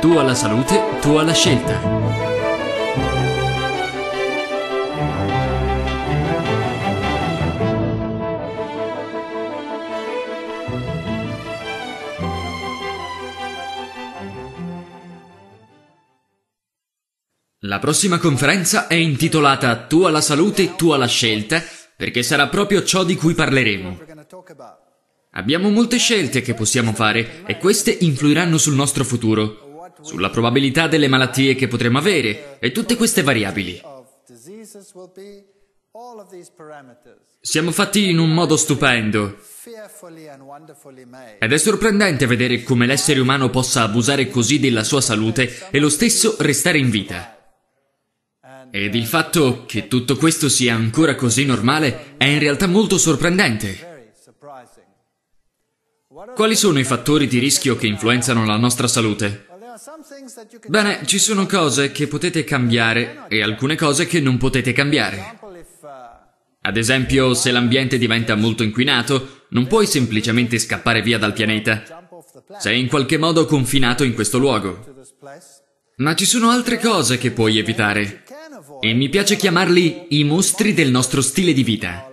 Tu alla salute, tu alla scelta. La prossima conferenza è intitolata Tu alla salute, tu alla scelta, perché sarà proprio ciò di cui parleremo. Abbiamo molte scelte che possiamo fare e queste influiranno sul nostro futuro, sulla probabilità delle malattie che potremo avere e tutte queste variabili. Siamo fatti in un modo stupendo. Ed è sorprendente vedere come l'essere umano possa abusare così della sua salute e lo stesso restare in vita. Ed il fatto che tutto questo sia ancora così normale è in realtà molto sorprendente. Quali sono i fattori di rischio che influenzano la nostra salute? Bene, ci sono cose che potete cambiare e alcune cose che non potete cambiare. Ad esempio, se l'ambiente diventa molto inquinato, non puoi semplicemente scappare via dal pianeta. Sei in qualche modo confinato in questo luogo. Ma ci sono altre cose che puoi evitare e mi piace chiamarli i mostri del nostro stile di vita.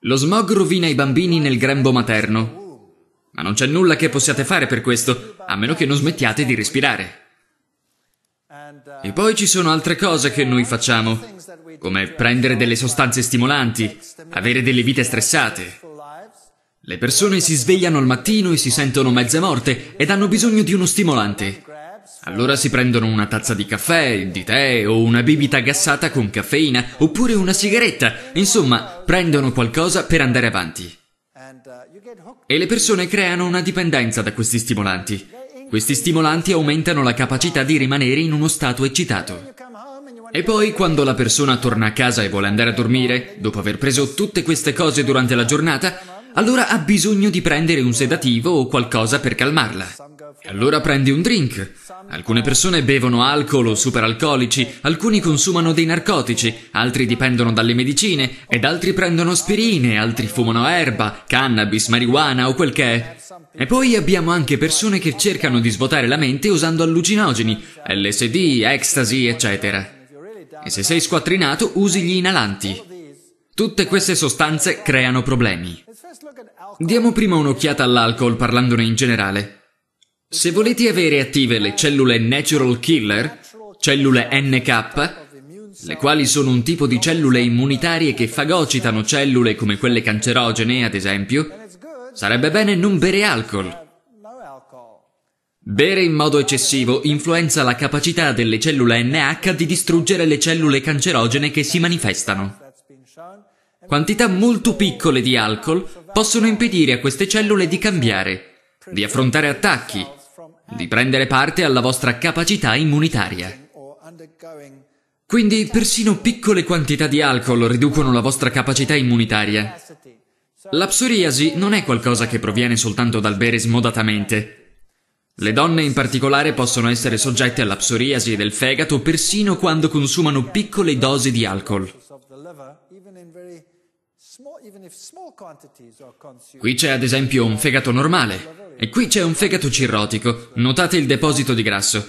Lo smog rovina i bambini nel grembo materno, ma non c'è nulla che possiate fare per questo, a meno che non smettiate di respirare. E poi ci sono altre cose che noi facciamo, come prendere delle sostanze stimolanti, avere delle vite stressate. Le persone si svegliano al mattino e si sentono mezze morte ed hanno bisogno di uno stimolante. Allora si prendono una tazza di caffè, di tè o una bibita gassata con caffeina, oppure una sigaretta. Insomma, prendono qualcosa per andare avanti. E le persone creano una dipendenza da questi stimolanti. Questi stimolanti aumentano la capacità di rimanere in uno stato eccitato. E poi, quando la persona torna a casa e vuole andare a dormire, dopo aver preso tutte queste cose durante la giornata, allora ha bisogno di prendere un sedativo o qualcosa per calmarla. Allora prendi un drink. Alcune persone bevono alcol o superalcolici, alcuni consumano dei narcotici, altri dipendono dalle medicine, ed altri prendono aspirine, altri fumano erba, cannabis, marijuana o quel che è. E poi abbiamo anche persone che cercano di svuotare la mente usando allucinogeni, LSD, ecstasy, eccetera. E se sei squattrinato, usi gli inalanti. Tutte queste sostanze creano problemi. Diamo prima un'occhiata all'alcol parlandone in generale. Se volete avere attive le cellule natural killer, cellule NK, le quali sono un tipo di cellule immunitarie che fagocitano cellule come quelle cancerogene, ad esempio, sarebbe bene non bere alcol. Bere in modo eccessivo influenza la capacità delle cellule NH di distruggere le cellule cancerogene che si manifestano. Quantità molto piccole di alcol possono impedire a queste cellule di cambiare, di affrontare attacchi, di prendere parte alla vostra capacità immunitaria. Quindi persino piccole quantità di alcol riducono la vostra capacità immunitaria. La psoriasi non è qualcosa che proviene soltanto dal bere smodatamente. Le donne in particolare possono essere soggette alla psoriasi del fegato persino quando consumano piccole dosi di alcol. Qui c'è ad esempio un fegato normale e qui c'è un fegato cirrotico. Notate il deposito di grasso.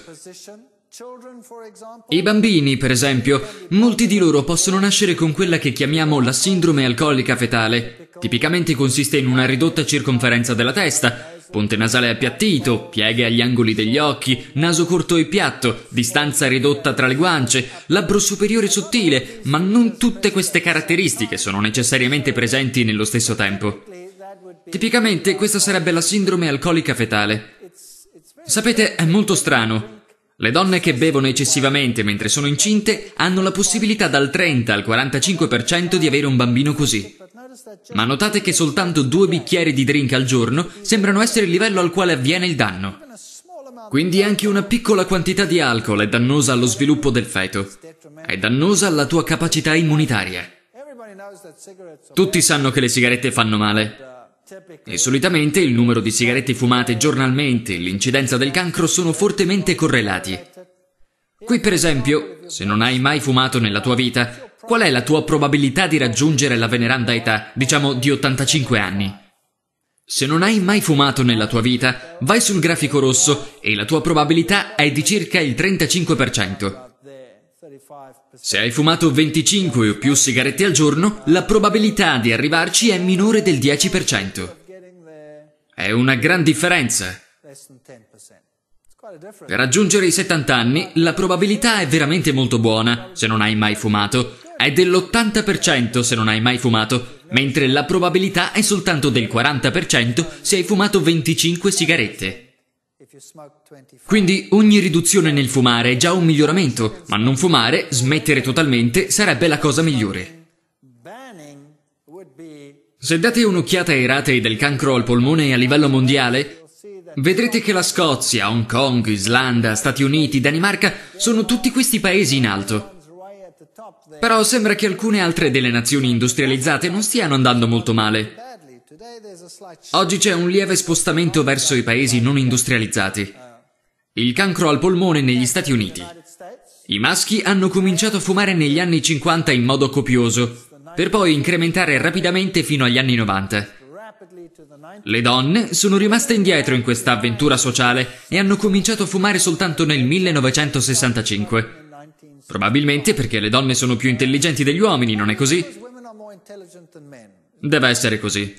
I bambini, per esempio, molti di loro possono nascere con quella che chiamiamo la sindrome alcolica fetale. Tipicamente consiste in una ridotta circonferenza della testa, ponte nasale appiattito, pieghe agli angoli degli occhi, naso corto e piatto, distanza ridotta tra le guance, labbro superiore sottile, ma non tutte queste caratteristiche sono necessariamente presenti nello stesso tempo. Tipicamente questa sarebbe la sindrome alcolica fetale. Sapete, è molto strano. Le donne che bevono eccessivamente mentre sono incinte hanno la possibilità dal 30 al 45% di avere un bambino così. Ma notate che soltanto due bicchieri di drink al giorno sembrano essere il livello al quale avviene il danno. Quindi anche una piccola quantità di alcol è dannosa allo sviluppo del feto. È dannosa alla tua capacità immunitaria. Tutti sanno che le sigarette fanno male. E solitamente il numero di sigarette fumate giornalmente e l'incidenza del cancro sono fortemente correlati. Qui per esempio, se non hai mai fumato nella tua vita, Qual è la tua probabilità di raggiungere la veneranda età, diciamo di 85 anni? Se non hai mai fumato nella tua vita, vai sul grafico rosso e la tua probabilità è di circa il 35%. Se hai fumato 25 o più sigarette al giorno, la probabilità di arrivarci è minore del 10%. È una gran differenza. Per raggiungere i 70 anni, la probabilità è veramente molto buona, se non hai mai fumato, è dell'80% se non hai mai fumato, mentre la probabilità è soltanto del 40% se hai fumato 25 sigarette. Quindi ogni riduzione nel fumare è già un miglioramento, ma non fumare, smettere totalmente, sarebbe la cosa migliore. Se date un'occhiata ai ratei del cancro al polmone a livello mondiale, vedrete che la Scozia, Hong Kong, Islanda, Stati Uniti, Danimarca sono tutti questi paesi in alto. Però sembra che alcune altre delle nazioni industrializzate non stiano andando molto male. Oggi c'è un lieve spostamento verso i paesi non industrializzati. Il cancro al polmone negli Stati Uniti. I maschi hanno cominciato a fumare negli anni 50 in modo copioso, per poi incrementare rapidamente fino agli anni 90. Le donne sono rimaste indietro in questa avventura sociale e hanno cominciato a fumare soltanto nel 1965. Probabilmente perché le donne sono più intelligenti degli uomini, non è così? Deve essere così.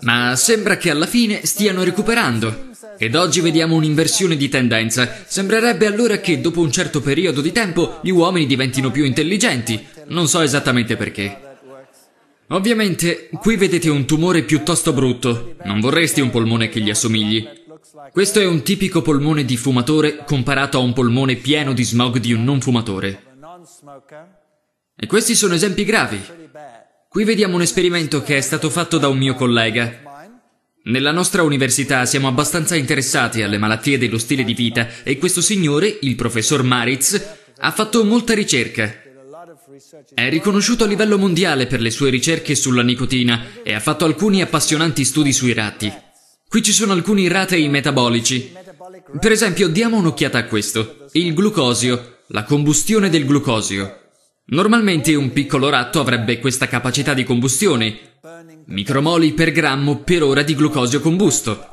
Ma sembra che alla fine stiano recuperando. Ed oggi vediamo un'inversione di tendenza. Sembrerebbe allora che dopo un certo periodo di tempo gli uomini diventino più intelligenti. Non so esattamente perché. Ovviamente, qui vedete un tumore piuttosto brutto. Non vorresti un polmone che gli assomigli. Questo è un tipico polmone di fumatore comparato a un polmone pieno di smog di un non fumatore. E questi sono esempi gravi. Qui vediamo un esperimento che è stato fatto da un mio collega. Nella nostra università siamo abbastanza interessati alle malattie dello stile di vita e questo signore, il professor Maritz, ha fatto molta ricerca. È riconosciuto a livello mondiale per le sue ricerche sulla nicotina e ha fatto alcuni appassionanti studi sui ratti. Qui ci sono alcuni ratei metabolici. Per esempio, diamo un'occhiata a questo. Il glucosio, la combustione del glucosio. Normalmente un piccolo ratto avrebbe questa capacità di combustione, micromoli per grammo per ora di glucosio combusto.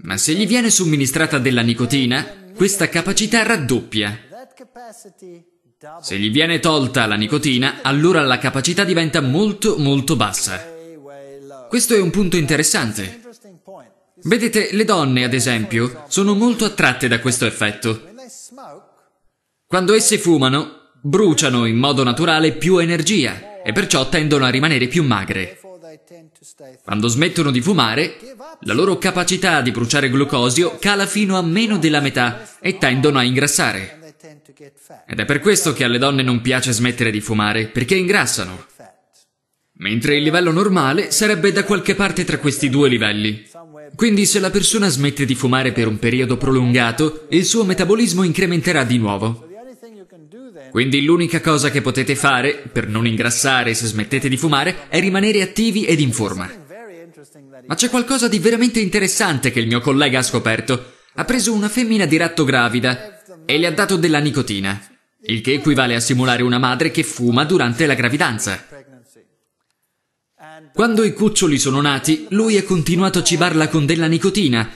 Ma se gli viene somministrata della nicotina, questa capacità raddoppia. Se gli viene tolta la nicotina, allora la capacità diventa molto molto bassa. Questo è un punto interessante, Vedete, le donne, ad esempio, sono molto attratte da questo effetto. Quando esse fumano, bruciano in modo naturale più energia e perciò tendono a rimanere più magre. Quando smettono di fumare, la loro capacità di bruciare glucosio cala fino a meno della metà e tendono a ingrassare. Ed è per questo che alle donne non piace smettere di fumare, perché ingrassano. Mentre il livello normale sarebbe da qualche parte tra questi due livelli. Quindi se la persona smette di fumare per un periodo prolungato, il suo metabolismo incrementerà di nuovo. Quindi l'unica cosa che potete fare, per non ingrassare se smettete di fumare, è rimanere attivi ed in forma. Ma c'è qualcosa di veramente interessante che il mio collega ha scoperto. Ha preso una femmina di ratto gravida e le ha dato della nicotina, il che equivale a simulare una madre che fuma durante la gravidanza. Quando i cuccioli sono nati, lui ha continuato a cibarla con della nicotina,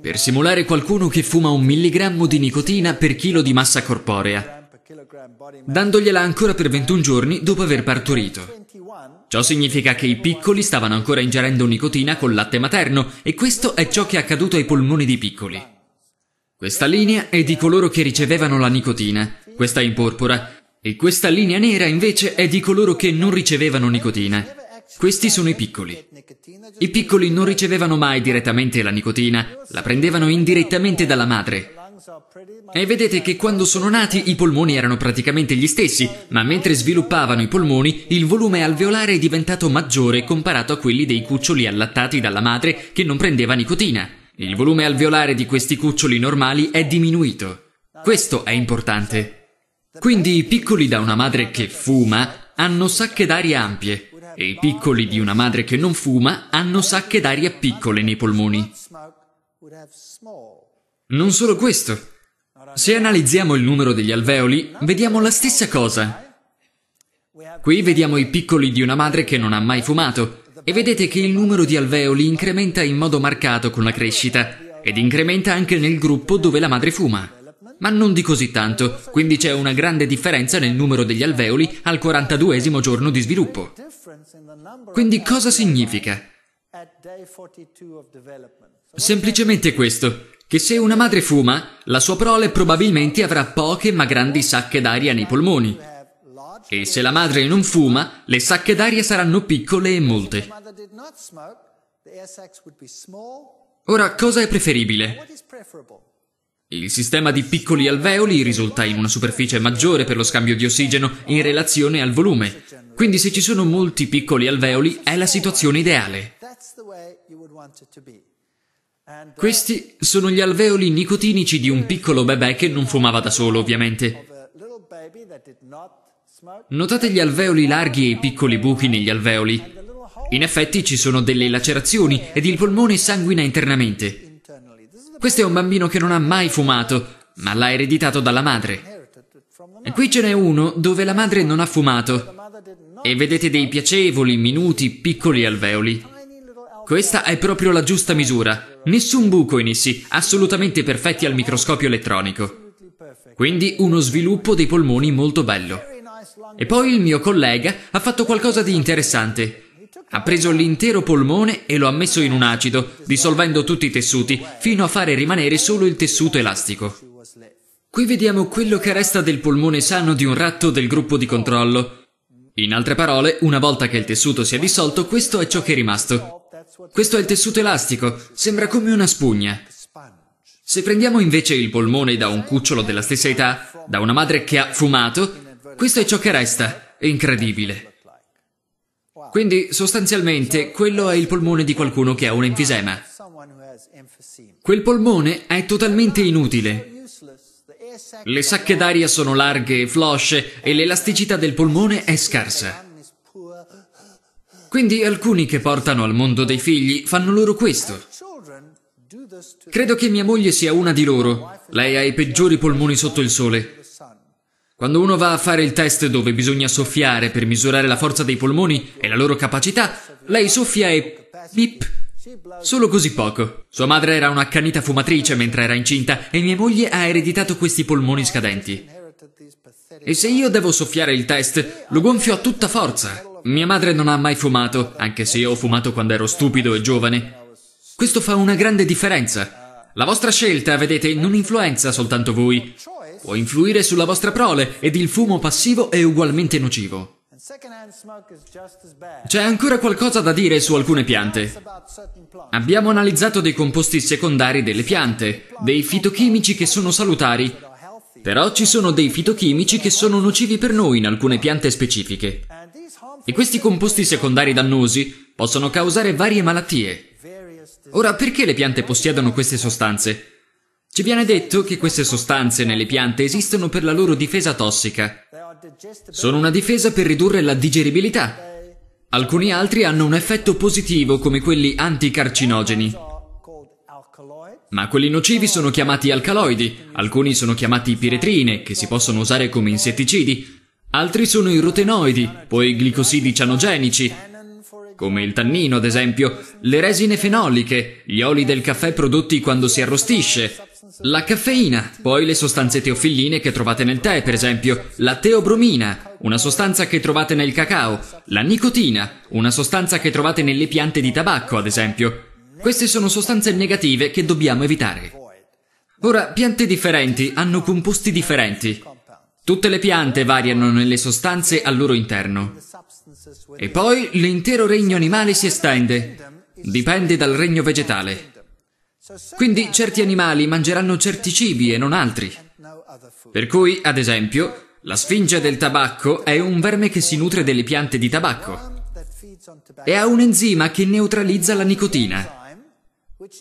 per simulare qualcuno che fuma un milligrammo di nicotina per chilo di massa corporea, dandogliela ancora per 21 giorni dopo aver partorito. Ciò significa che i piccoli stavano ancora ingerendo nicotina col latte materno e questo è ciò che è accaduto ai polmoni di piccoli. Questa linea è di coloro che ricevevano la nicotina, questa in porpora, e questa linea nera invece è di coloro che non ricevevano nicotina. Questi sono i piccoli. I piccoli non ricevevano mai direttamente la nicotina, la prendevano indirettamente dalla madre. E vedete che quando sono nati i polmoni erano praticamente gli stessi, ma mentre sviluppavano i polmoni il volume alveolare è diventato maggiore comparato a quelli dei cuccioli allattati dalla madre che non prendeva nicotina. Il volume alveolare di questi cuccioli normali è diminuito. Questo è importante. Quindi i piccoli da una madre che fuma hanno sacche d'aria ampie e i piccoli di una madre che non fuma hanno sacche d'aria piccole nei polmoni. Non solo questo. Se analizziamo il numero degli alveoli, vediamo la stessa cosa. Qui vediamo i piccoli di una madre che non ha mai fumato e vedete che il numero di alveoli incrementa in modo marcato con la crescita ed incrementa anche nel gruppo dove la madre fuma ma non di così tanto, quindi c'è una grande differenza nel numero degli alveoli al 42 giorno di sviluppo. Quindi cosa significa? Semplicemente questo, che se una madre fuma, la sua prole probabilmente avrà poche ma grandi sacche d'aria nei polmoni. E se la madre non fuma, le sacche d'aria saranno piccole e molte. Ora, cosa è preferibile? Il sistema di piccoli alveoli risulta in una superficie maggiore per lo scambio di ossigeno in relazione al volume. Quindi se ci sono molti piccoli alveoli è la situazione ideale. Uh, Questi sono gli alveoli nicotinici di un piccolo bebè che non fumava da solo, ovviamente. Notate gli alveoli larghi e i piccoli buchi negli alveoli. In effetti ci sono delle lacerazioni ed il polmone sanguina internamente. Questo è un bambino che non ha mai fumato, ma l'ha ereditato dalla madre. E qui ce n'è uno dove la madre non ha fumato e vedete dei piacevoli, minuti, piccoli alveoli. Questa è proprio la giusta misura. Nessun buco in essi, assolutamente perfetti al microscopio elettronico. Quindi uno sviluppo dei polmoni molto bello. E poi il mio collega ha fatto qualcosa di interessante. Ha preso l'intero polmone e lo ha messo in un acido, dissolvendo tutti i tessuti, fino a fare rimanere solo il tessuto elastico. Qui vediamo quello che resta del polmone sano di un ratto del gruppo di controllo. In altre parole, una volta che il tessuto si è dissolto, questo è ciò che è rimasto. Questo è il tessuto elastico, sembra come una spugna. Se prendiamo invece il polmone da un cucciolo della stessa età, da una madre che ha fumato, questo è ciò che resta. incredibile. Quindi sostanzialmente quello è il polmone di qualcuno che ha un enfisema. Quel polmone è totalmente inutile. Le sacche d'aria sono larghe e flosce e l'elasticità del polmone è scarsa. Quindi alcuni che portano al mondo dei figli fanno loro questo. Credo che mia moglie sia una di loro. Lei ha i peggiori polmoni sotto il sole. Quando uno va a fare il test dove bisogna soffiare per misurare la forza dei polmoni e la loro capacità, lei soffia e... bip. Solo così poco. Sua madre era una un'accanita fumatrice mentre era incinta e mia moglie ha ereditato questi polmoni scadenti. E se io devo soffiare il test, lo gonfio a tutta forza. Mia madre non ha mai fumato, anche se io ho fumato quando ero stupido e giovane. Questo fa una grande differenza. La vostra scelta, vedete, non influenza soltanto voi, può influire sulla vostra prole ed il fumo passivo è ugualmente nocivo. C'è ancora qualcosa da dire su alcune piante. Abbiamo analizzato dei composti secondari delle piante, dei fitochimici che sono salutari, però ci sono dei fitochimici che sono nocivi per noi in alcune piante specifiche. E questi composti secondari dannosi possono causare varie malattie. Ora, perché le piante possiedono queste sostanze? Ci viene detto che queste sostanze nelle piante esistono per la loro difesa tossica. Sono una difesa per ridurre la digeribilità. Alcuni altri hanno un effetto positivo come quelli anticarcinogeni. Ma quelli nocivi sono chiamati alcaloidi, alcuni sono chiamati piretrine, che si possono usare come insetticidi, altri sono i rotenoidi, poi glicosidi cianogenici, come il tannino ad esempio, le resine fenoliche, gli oli del caffè prodotti quando si arrostisce, la caffeina, poi le sostanze teofilline che trovate nel tè, per esempio, la teobromina, una sostanza che trovate nel cacao, la nicotina, una sostanza che trovate nelle piante di tabacco, ad esempio. Queste sono sostanze negative che dobbiamo evitare. Ora, piante differenti hanno composti differenti. Tutte le piante variano nelle sostanze al loro interno. E poi l'intero regno animale si estende, dipende dal regno vegetale. Quindi certi animali mangeranno certi cibi e non altri. Per cui, ad esempio, la sfinge del tabacco è un verme che si nutre delle piante di tabacco e ha un enzima che neutralizza la nicotina.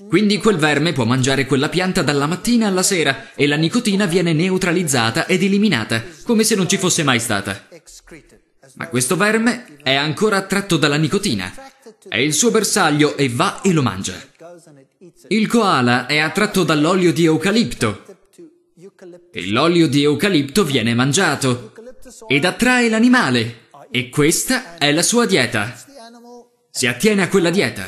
Quindi quel verme può mangiare quella pianta dalla mattina alla sera e la nicotina viene neutralizzata ed eliminata, come se non ci fosse mai stata. Ma questo verme è ancora attratto dalla nicotina. È il suo bersaglio e va e lo mangia. Il koala è attratto dall'olio di eucalipto. E l'olio di eucalipto viene mangiato ed attrae l'animale. E questa è la sua dieta. Si attiene a quella dieta.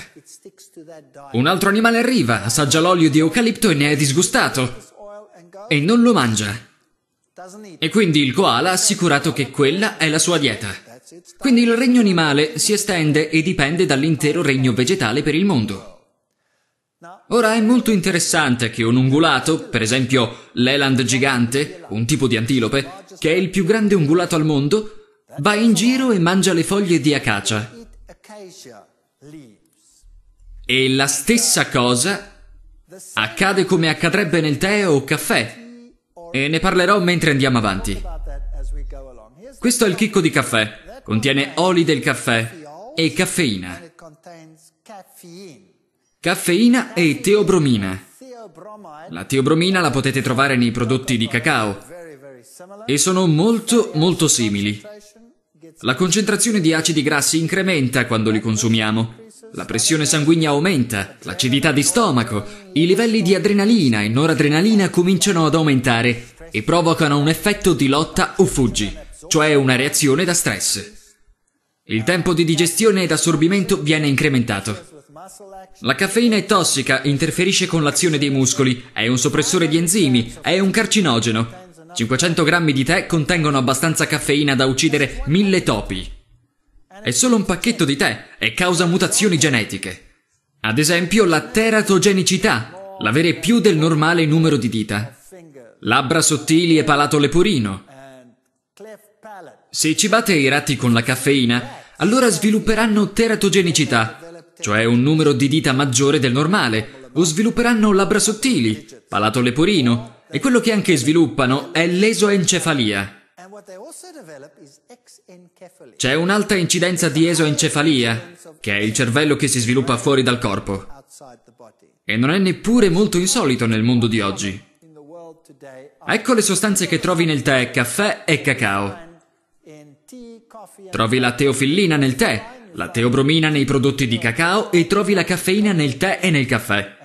Un altro animale arriva, assaggia l'olio di eucalipto e ne è disgustato. E non lo mangia. E quindi il koala ha assicurato che quella è la sua dieta. Quindi il regno animale si estende e dipende dall'intero regno vegetale per il mondo. Ora è molto interessante che un ungulato, per esempio l'eland gigante, un tipo di antilope, che è il più grande ungulato al mondo, va in giro e mangia le foglie di acacia. E la stessa cosa accade come accadrebbe nel tè o caffè, e ne parlerò mentre andiamo avanti. Questo è il chicco di caffè. Contiene oli del caffè e caffeina. Caffeina e teobromina. La teobromina la potete trovare nei prodotti di cacao e sono molto molto simili. La concentrazione di acidi grassi incrementa quando li consumiamo. La pressione sanguigna aumenta, l'acidità di stomaco, i livelli di adrenalina e noradrenalina cominciano ad aumentare e provocano un effetto di lotta o fuggi, cioè una reazione da stress. Il tempo di digestione ed assorbimento viene incrementato. La caffeina è tossica, interferisce con l'azione dei muscoli, è un soppressore di enzimi, è un carcinogeno. 500 grammi di tè contengono abbastanza caffeina da uccidere mille topi. È solo un pacchetto di tè e causa mutazioni genetiche. Ad esempio la teratogenicità, l'avere più del normale numero di dita, labbra sottili e palato leporino. Se cibate i ratti con la caffeina, allora svilupperanno teratogenicità, cioè un numero di dita maggiore del normale, o svilupperanno labbra sottili, palato leporino, e quello che anche sviluppano è l'esoencefalia, c'è un'alta incidenza di esoencefalia, che è il cervello che si sviluppa fuori dal corpo. E non è neppure molto insolito nel mondo di oggi. Ecco le sostanze che trovi nel tè, caffè e cacao. Trovi la teofillina nel tè, la teobromina nei prodotti di cacao e trovi la caffeina nel tè e nel caffè.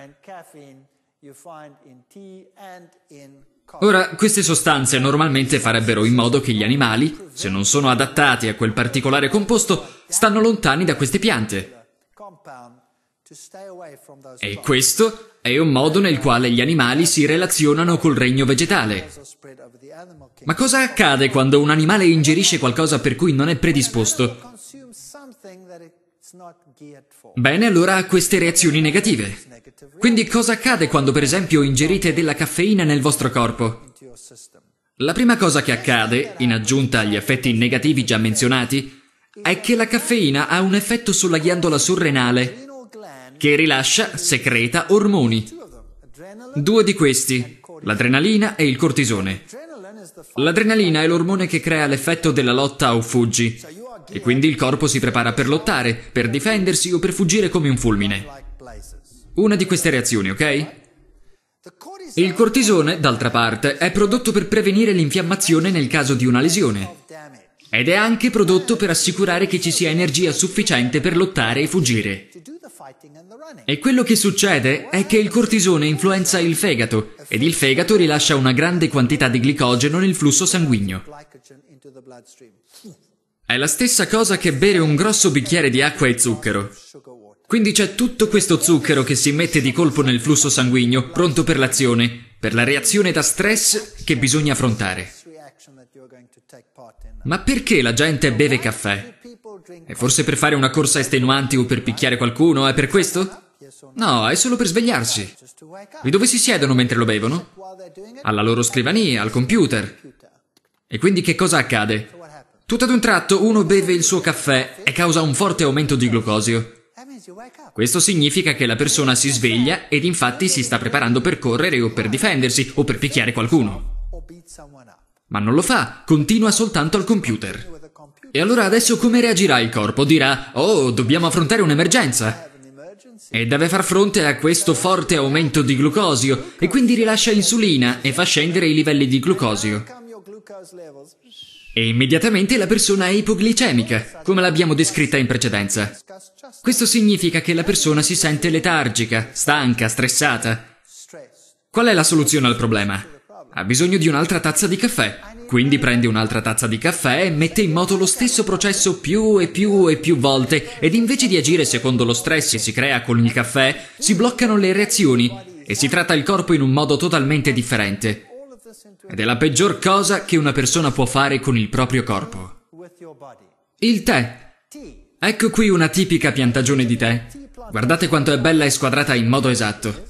Ora, queste sostanze normalmente farebbero in modo che gli animali, se non sono adattati a quel particolare composto, stanno lontani da queste piante. E questo è un modo nel quale gli animali si relazionano col regno vegetale. Ma cosa accade quando un animale ingerisce qualcosa per cui non è predisposto? Bene, allora ha queste reazioni negative. Quindi cosa accade quando per esempio ingerite della caffeina nel vostro corpo? La prima cosa che accade, in aggiunta agli effetti negativi già menzionati, è che la caffeina ha un effetto sulla ghiandola surrenale che rilascia, secreta ormoni. Due di questi, l'adrenalina e il cortisone. L'adrenalina è l'ormone che crea l'effetto della lotta o fuggi, e quindi il corpo si prepara per lottare, per difendersi o per fuggire come un fulmine. Una di queste reazioni, ok? Il cortisone, d'altra parte, è prodotto per prevenire l'infiammazione nel caso di una lesione ed è anche prodotto per assicurare che ci sia energia sufficiente per lottare e fuggire. E quello che succede è che il cortisone influenza il fegato ed il fegato rilascia una grande quantità di glicogeno nel flusso sanguigno. È la stessa cosa che bere un grosso bicchiere di acqua e zucchero. Quindi c'è tutto questo zucchero che si mette di colpo nel flusso sanguigno, pronto per l'azione, per la reazione da stress che bisogna affrontare. Ma perché la gente beve caffè? È forse per fare una corsa estenuante o per picchiare qualcuno? È per questo? No, è solo per svegliarsi. E dove si siedono mentre lo bevono? Alla loro scrivania, al computer. E quindi che cosa accade? Tutto ad un tratto uno beve il suo caffè e causa un forte aumento di glucosio. Questo significa che la persona si sveglia ed infatti si sta preparando per correre o per difendersi o per picchiare qualcuno. Ma non lo fa, continua soltanto al computer. E allora adesso come reagirà il corpo? Dirà, oh, dobbiamo affrontare un'emergenza. E deve far fronte a questo forte aumento di glucosio e quindi rilascia insulina e fa scendere i livelli di glucosio. E immediatamente la persona è ipoglicemica, come l'abbiamo descritta in precedenza. Questo significa che la persona si sente letargica, stanca, stressata. Qual è la soluzione al problema? Ha bisogno di un'altra tazza di caffè, quindi prende un'altra tazza di caffè e mette in moto lo stesso processo più e più e più volte ed invece di agire secondo lo stress che si crea con il caffè, si bloccano le reazioni e si tratta il corpo in un modo totalmente differente. Ed è la peggior cosa che una persona può fare con il proprio corpo. Il tè. Ecco qui una tipica piantagione di tè. Guardate quanto è bella e squadrata in modo esatto.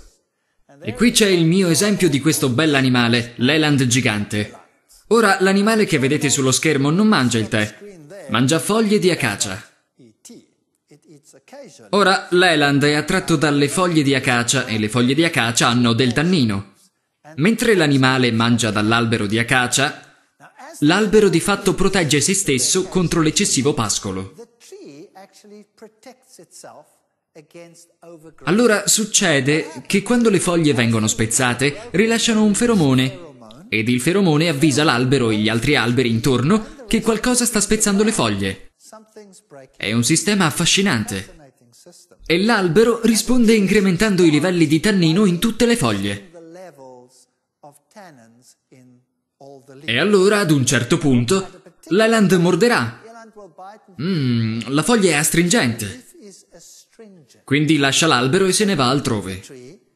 E qui c'è il mio esempio di questo bell'animale, l'eland gigante. Ora, l'animale che vedete sullo schermo non mangia il tè, mangia foglie di acacia. Ora, l'eland è attratto dalle foglie di acacia e le foglie di acacia hanno del tannino. Mentre l'animale mangia dall'albero di acacia, l'albero di fatto protegge se stesso contro l'eccessivo pascolo. Allora succede che quando le foglie vengono spezzate rilasciano un feromone ed il feromone avvisa l'albero e gli altri alberi intorno che qualcosa sta spezzando le foglie. È un sistema affascinante. E l'albero risponde incrementando i livelli di tannino in tutte le foglie. E allora, ad un certo punto, l'Eland morderà. Mmm, la foglia è astringente. Quindi lascia l'albero e se ne va altrove.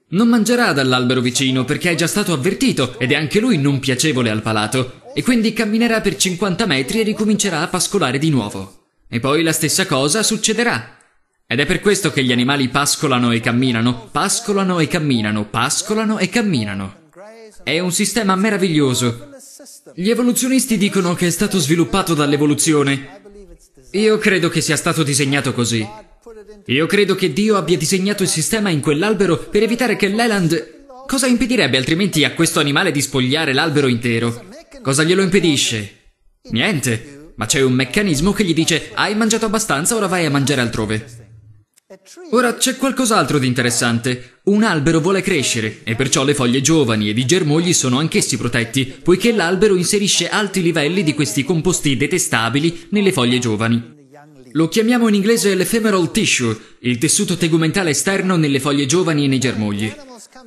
Non mangerà dall'albero vicino perché è già stato avvertito ed è anche lui non piacevole al palato e quindi camminerà per 50 metri e ricomincerà a pascolare di nuovo. E poi la stessa cosa succederà. Ed è per questo che gli animali pascolano e camminano, pascolano e camminano, pascolano e camminano. È un sistema meraviglioso gli evoluzionisti dicono che è stato sviluppato dall'evoluzione. Io credo che sia stato disegnato così. Io credo che Dio abbia disegnato il sistema in quell'albero per evitare che l'Eland... Cosa impedirebbe altrimenti a questo animale di spogliare l'albero intero? Cosa glielo impedisce? Niente. Ma c'è un meccanismo che gli dice hai mangiato abbastanza, ora vai a mangiare altrove. Ora c'è qualcos'altro di interessante. Un albero vuole crescere e perciò le foglie giovani ed i germogli sono anch'essi protetti, poiché l'albero inserisce alti livelli di questi composti detestabili nelle foglie giovani. Lo chiamiamo in inglese l'ephemeral tissue, il tessuto tegumentale esterno nelle foglie giovani e nei germogli.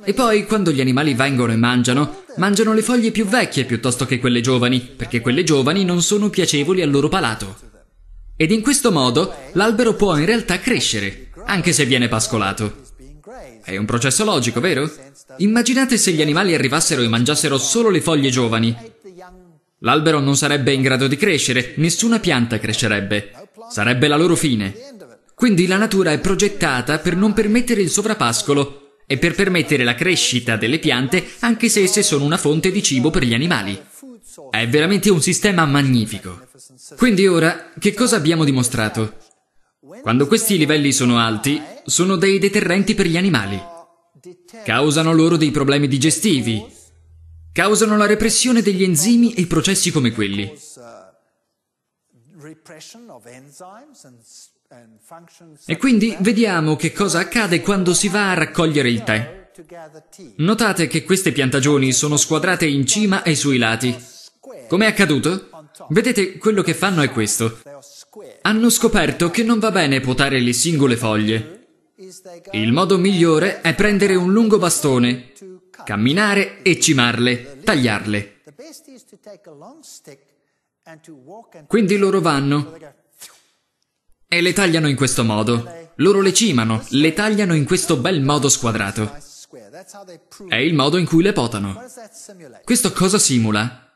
E poi, quando gli animali vengono e mangiano, mangiano le foglie più vecchie piuttosto che quelle giovani, perché quelle giovani non sono piacevoli al loro palato. Ed in questo modo l'albero può in realtà crescere, anche se viene pascolato. È un processo logico, vero? Immaginate se gli animali arrivassero e mangiassero solo le foglie giovani. L'albero non sarebbe in grado di crescere, nessuna pianta crescerebbe. Sarebbe la loro fine. Quindi la natura è progettata per non permettere il sovrapascolo e per permettere la crescita delle piante anche se esse sono una fonte di cibo per gli animali. È veramente un sistema magnifico. Quindi ora, che cosa abbiamo dimostrato? Quando questi livelli sono alti, sono dei deterrenti per gli animali. Causano loro dei problemi digestivi, causano la repressione degli enzimi e processi come quelli. E quindi vediamo che cosa accade quando si va a raccogliere il tè. Notate che queste piantagioni sono squadrate in cima e sui lati. Com'è accaduto? Vedete, quello che fanno è questo hanno scoperto che non va bene potare le singole foglie. Il modo migliore è prendere un lungo bastone, camminare e cimarle, tagliarle. Quindi loro vanno e le tagliano in questo modo. Loro le cimano, le tagliano in questo bel modo squadrato. È il modo in cui le potano. Questo cosa simula?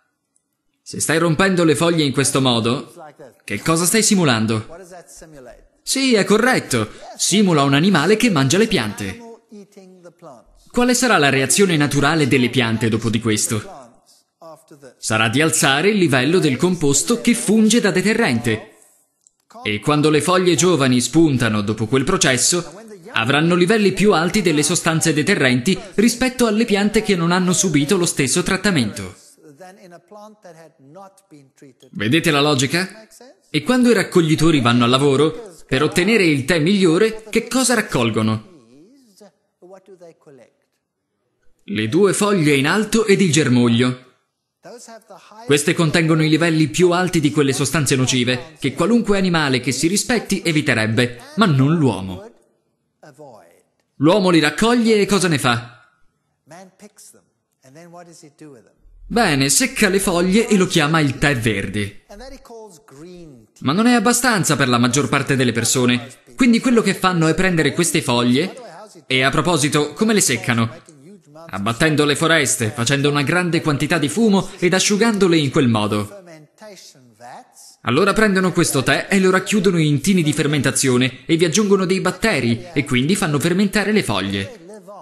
Se stai rompendo le foglie in questo modo, che cosa stai simulando? Sì, è corretto. Simula un animale che mangia le piante. Quale sarà la reazione naturale delle piante dopo di questo? Sarà di alzare il livello del composto che funge da deterrente. E quando le foglie giovani spuntano dopo quel processo, avranno livelli più alti delle sostanze deterrenti rispetto alle piante che non hanno subito lo stesso trattamento. Vedete la logica? E quando i raccoglitori vanno al lavoro, per ottenere il tè migliore, che cosa raccolgono? Le due foglie in alto ed il germoglio. Queste contengono i livelli più alti di quelle sostanze nocive che qualunque animale che si rispetti eviterebbe, ma non l'uomo. L'uomo li raccoglie e cosa ne fa? Bene, secca le foglie e lo chiama il tè verde. Ma non è abbastanza per la maggior parte delle persone, quindi quello che fanno è prendere queste foglie e a proposito, come le seccano? Abbattendo le foreste, facendo una grande quantità di fumo ed asciugandole in quel modo. Allora prendono questo tè e lo racchiudono in tini di fermentazione e vi aggiungono dei batteri e quindi fanno fermentare le foglie.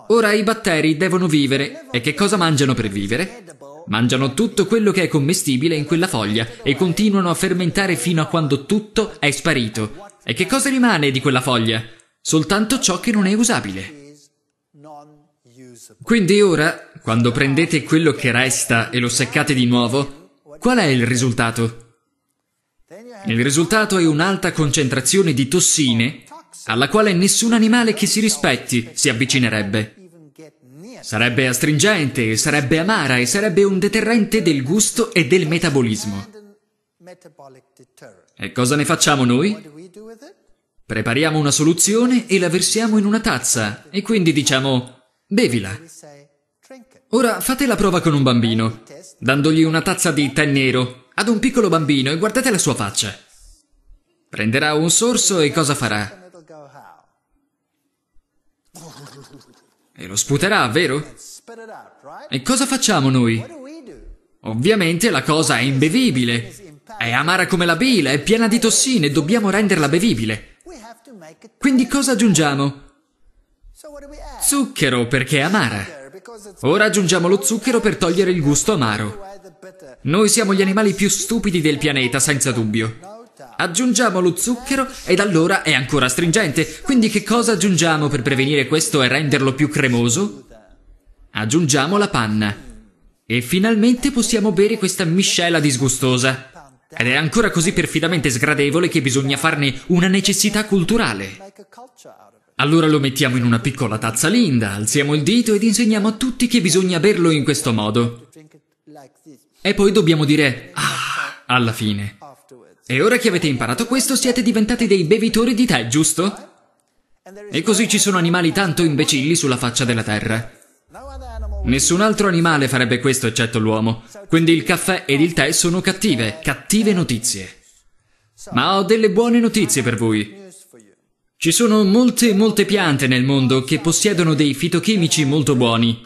Ora i batteri devono vivere e che cosa mangiano per vivere? Mangiano tutto quello che è commestibile in quella foglia e continuano a fermentare fino a quando tutto è sparito. E che cosa rimane di quella foglia? Soltanto ciò che non è usabile. Quindi ora, quando prendete quello che resta e lo seccate di nuovo, qual è il risultato? Il risultato è un'alta concentrazione di tossine alla quale nessun animale che si rispetti si avvicinerebbe. Sarebbe astringente, sarebbe amara e sarebbe un deterrente del gusto e del metabolismo. E cosa ne facciamo noi? Prepariamo una soluzione e la versiamo in una tazza e quindi diciamo bevila. Ora fate la prova con un bambino, dandogli una tazza di tè nero ad un piccolo bambino e guardate la sua faccia. Prenderà un sorso e cosa farà? E lo sputerà, vero? E cosa facciamo noi? Ovviamente la cosa è imbevibile. È amara come la bile, è piena di tossine, dobbiamo renderla bevibile. Quindi cosa aggiungiamo? Zucchero perché è amara. Ora aggiungiamo lo zucchero per togliere il gusto amaro. Noi siamo gli animali più stupidi del pianeta, senza dubbio. Aggiungiamo lo zucchero ed allora è ancora stringente. Quindi che cosa aggiungiamo per prevenire questo e renderlo più cremoso? Aggiungiamo la panna. E finalmente possiamo bere questa miscela disgustosa. Ed è ancora così perfidamente sgradevole che bisogna farne una necessità culturale. Allora lo mettiamo in una piccola tazza linda, alziamo il dito ed insegniamo a tutti che bisogna berlo in questo modo. E poi dobbiamo dire ah alla fine. E ora che avete imparato questo siete diventati dei bevitori di tè, giusto? E così ci sono animali tanto imbecilli sulla faccia della terra. Nessun altro animale farebbe questo eccetto l'uomo. Quindi il caffè ed il tè sono cattive, cattive notizie. Ma ho delle buone notizie per voi. Ci sono molte, molte piante nel mondo che possiedono dei fitochimici molto buoni.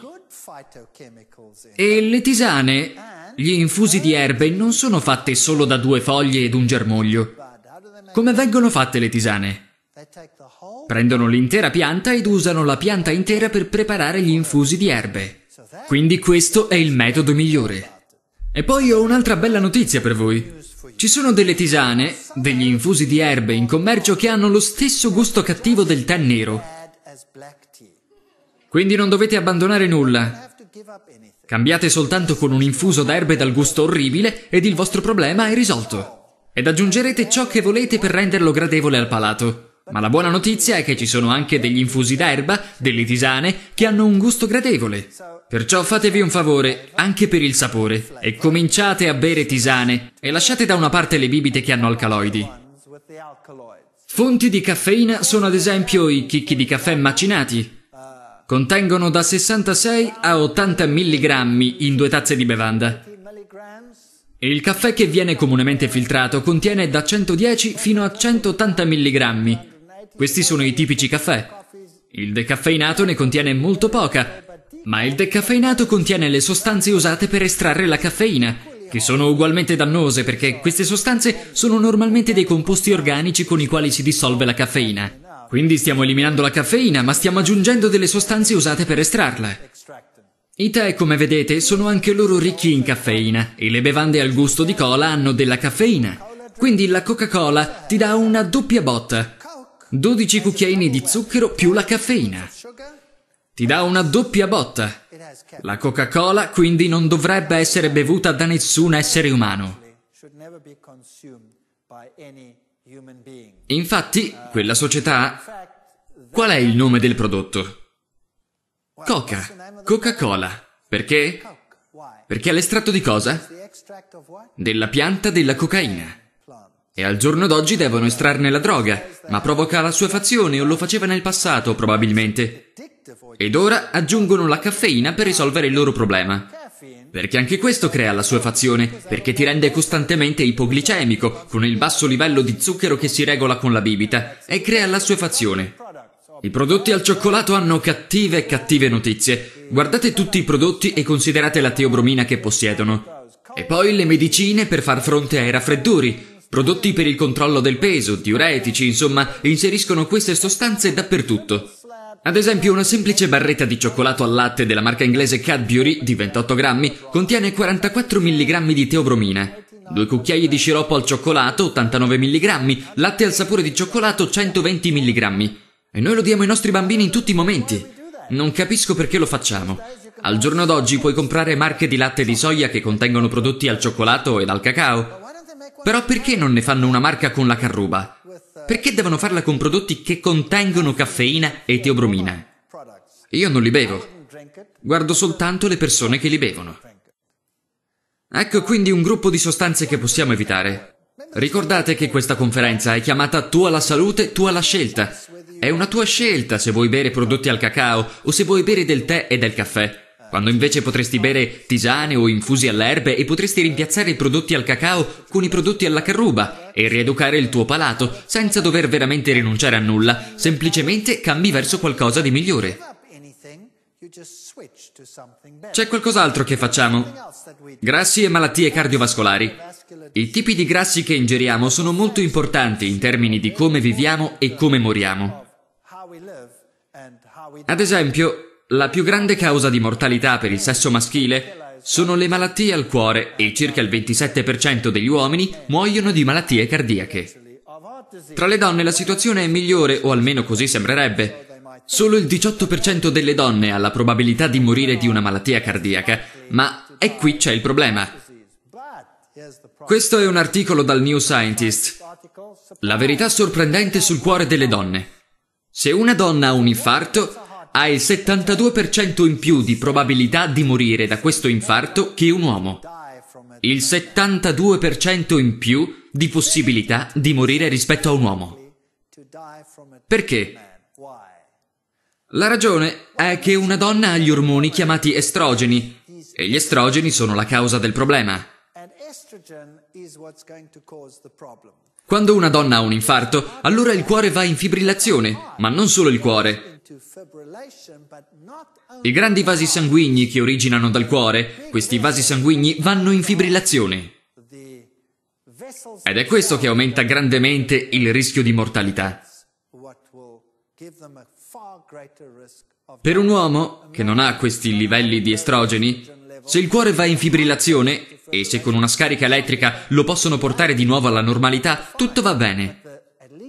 E le tisane gli infusi di erbe non sono fatti solo da due foglie ed un germoglio. Come vengono fatte le tisane? Prendono l'intera pianta ed usano la pianta intera per preparare gli infusi di erbe. Quindi questo è il metodo migliore. E poi ho un'altra bella notizia per voi. Ci sono delle tisane, degli infusi di erbe in commercio che hanno lo stesso gusto cattivo del tè nero. Quindi non dovete abbandonare nulla. Cambiate soltanto con un infuso d'erbe dal gusto orribile ed il vostro problema è risolto. Ed aggiungerete ciò che volete per renderlo gradevole al palato. Ma la buona notizia è che ci sono anche degli infusi d'erba, delle tisane, che hanno un gusto gradevole. Perciò fatevi un favore, anche per il sapore, e cominciate a bere tisane e lasciate da una parte le bibite che hanno alcaloidi. Fonti di caffeina sono ad esempio i chicchi di caffè macinati, Contengono da 66 a 80 mg in due tazze di bevanda. Il caffè che viene comunemente filtrato contiene da 110 fino a 180 mg. Questi sono i tipici caffè. Il decaffeinato ne contiene molto poca, ma il decaffeinato contiene le sostanze usate per estrarre la caffeina, che sono ugualmente dannose perché queste sostanze sono normalmente dei composti organici con i quali si dissolve la caffeina. Quindi stiamo eliminando la caffeina, ma stiamo aggiungendo delle sostanze usate per estrarla. I tè, come vedete, sono anche loro ricchi in caffeina e le bevande al gusto di cola hanno della caffeina. Quindi la Coca-Cola ti dà una doppia botta. 12 cucchiaini di zucchero più la caffeina. Ti dà una doppia botta. La Coca-Cola quindi non dovrebbe essere bevuta da nessun essere umano. Infatti, quella società... Qual è il nome del prodotto? Coca, Coca-Cola. Perché? Perché è l'estratto di cosa? Della pianta della cocaina. E al giorno d'oggi devono estrarne la droga, ma provoca la sua fazione o lo faceva nel passato probabilmente. Ed ora aggiungono la caffeina per risolvere il loro problema. Perché anche questo crea la sua fazione, perché ti rende costantemente ipoglicemico, con il basso livello di zucchero che si regola con la bibita, e crea la sua fazione. I prodotti al cioccolato hanno cattive e cattive notizie. Guardate tutti i prodotti e considerate la teobromina che possiedono. E poi le medicine per far fronte ai raffreddori, prodotti per il controllo del peso, diuretici, insomma, inseriscono queste sostanze dappertutto. Ad esempio, una semplice barretta di cioccolato al latte della marca inglese Cadbury di 28 grammi contiene 44 mg di teobromina, Due cucchiai di sciroppo al cioccolato 89 mg, latte al sapore di cioccolato 120 mg. E noi lo diamo ai nostri bambini in tutti i momenti. Non capisco perché lo facciamo. Al giorno d'oggi puoi comprare marche di latte di soia che contengono prodotti al cioccolato ed al cacao. Però perché non ne fanno una marca con la carruba? perché devono farla con prodotti che contengono caffeina e teobromina? Io non li bevo. Guardo soltanto le persone che li bevono. Ecco quindi un gruppo di sostanze che possiamo evitare. Ricordate che questa conferenza è chiamata Tu alla salute, tu alla scelta. È una tua scelta se vuoi bere prodotti al cacao o se vuoi bere del tè e del caffè. Quando invece potresti bere tisane o infusi alle erbe e potresti rimpiazzare i prodotti al cacao con i prodotti alla carruba e rieducare il tuo palato senza dover veramente rinunciare a nulla, semplicemente cambi verso qualcosa di migliore. C'è qualcos'altro che facciamo? Grassi e malattie cardiovascolari. I tipi di grassi che ingeriamo sono molto importanti in termini di come viviamo e come moriamo. Ad esempio, la più grande causa di mortalità per il sesso maschile sono le malattie al cuore e circa il 27% degli uomini muoiono di malattie cardiache. Tra le donne la situazione è migliore, o almeno così sembrerebbe. Solo il 18% delle donne ha la probabilità di morire di una malattia cardiaca, ma è qui c'è il problema. Questo è un articolo dal New Scientist. La verità sorprendente sul cuore delle donne. Se una donna ha un infarto, ha il 72% in più di probabilità di morire da questo infarto che un uomo. Il 72% in più di possibilità di morire rispetto a un uomo. Perché? La ragione è che una donna ha gli ormoni chiamati estrogeni e gli estrogeni sono la causa del problema. Quando una donna ha un infarto, allora il cuore va in fibrillazione, ma non solo il cuore, i grandi vasi sanguigni che originano dal cuore, questi vasi sanguigni vanno in fibrillazione. Ed è questo che aumenta grandemente il rischio di mortalità. Per un uomo che non ha questi livelli di estrogeni, se il cuore va in fibrillazione e se con una scarica elettrica lo possono portare di nuovo alla normalità, tutto va bene.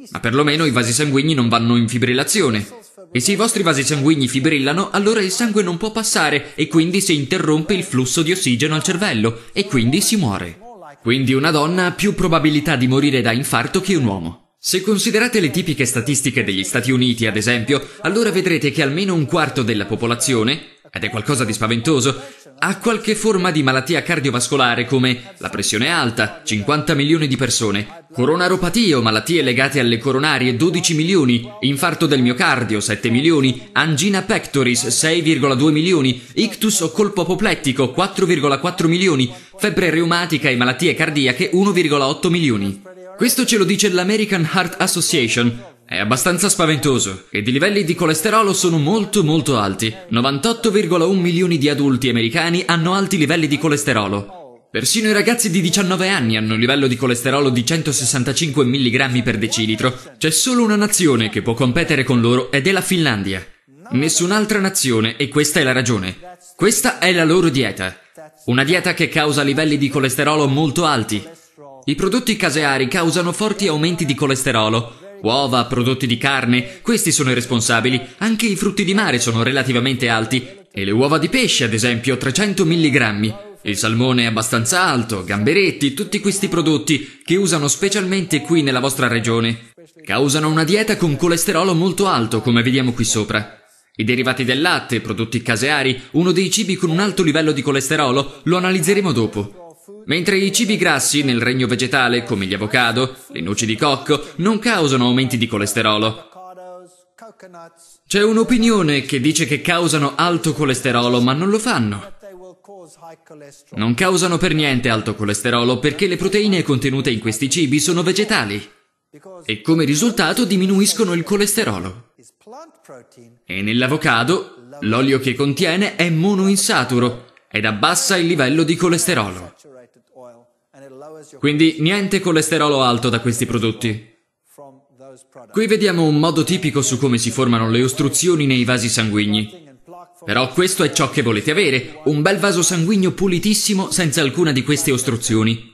Ma perlomeno i vasi sanguigni non vanno in fibrillazione e se i vostri vasi sanguigni fibrillano, allora il sangue non può passare e quindi si interrompe il flusso di ossigeno al cervello e quindi si muore. Quindi una donna ha più probabilità di morire da infarto che un uomo. Se considerate le tipiche statistiche degli Stati Uniti, ad esempio, allora vedrete che almeno un quarto della popolazione, ed è qualcosa di spaventoso, ha qualche forma di malattia cardiovascolare come la pressione alta, 50 milioni di persone, coronaropatie o malattie legate alle coronarie, 12 milioni, infarto del miocardio, 7 milioni, angina pectoris, 6,2 milioni, ictus o colpo apoplettico, 4,4 milioni, febbre reumatica e malattie cardiache, 1,8 milioni. Questo ce lo dice l'American Heart Association, è abbastanza spaventoso ed i livelli di colesterolo sono molto molto alti. 98,1 milioni di adulti americani hanno alti livelli di colesterolo. Persino i ragazzi di 19 anni hanno un livello di colesterolo di 165 mg per decilitro. C'è solo una nazione che può competere con loro ed è la Finlandia. Nessun'altra nazione e questa è la ragione. Questa è la loro dieta. Una dieta che causa livelli di colesterolo molto alti. I prodotti caseari causano forti aumenti di colesterolo Uova, prodotti di carne, questi sono i responsabili. Anche i frutti di mare sono relativamente alti. E le uova di pesce, ad esempio, 300 mg. Il salmone è abbastanza alto, gamberetti, tutti questi prodotti che usano specialmente qui nella vostra regione. Causano una dieta con colesterolo molto alto, come vediamo qui sopra. I derivati del latte, prodotti caseari, uno dei cibi con un alto livello di colesterolo, lo analizzeremo dopo. Mentre i cibi grassi nel regno vegetale, come gli avocado, le noci di cocco, non causano aumenti di colesterolo. C'è un'opinione che dice che causano alto colesterolo, ma non lo fanno. Non causano per niente alto colesterolo perché le proteine contenute in questi cibi sono vegetali e come risultato diminuiscono il colesterolo. E nell'avocado l'olio che contiene è monoinsaturo ed abbassa il livello di colesterolo. Quindi niente colesterolo alto da questi prodotti. Qui vediamo un modo tipico su come si formano le ostruzioni nei vasi sanguigni. Però questo è ciò che volete avere, un bel vaso sanguigno pulitissimo senza alcuna di queste ostruzioni.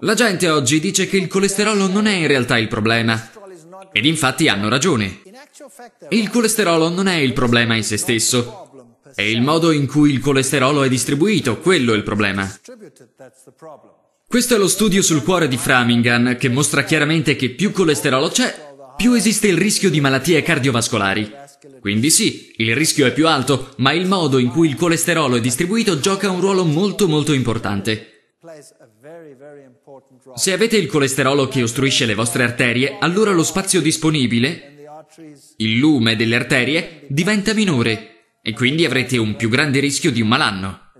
La gente oggi dice che il colesterolo non è in realtà il problema. Ed infatti hanno ragione. Il colesterolo non è il problema in se stesso, è il modo in cui il colesterolo è distribuito, quello è il problema. Questo è lo studio sul cuore di Framingham, che mostra chiaramente che più colesterolo c'è, più esiste il rischio di malattie cardiovascolari. Quindi sì, il rischio è più alto, ma il modo in cui il colesterolo è distribuito gioca un ruolo molto molto importante. Se avete il colesterolo che ostruisce le vostre arterie, allora lo spazio disponibile, il lume delle arterie, diventa minore e quindi avrete un più grande rischio di un malanno.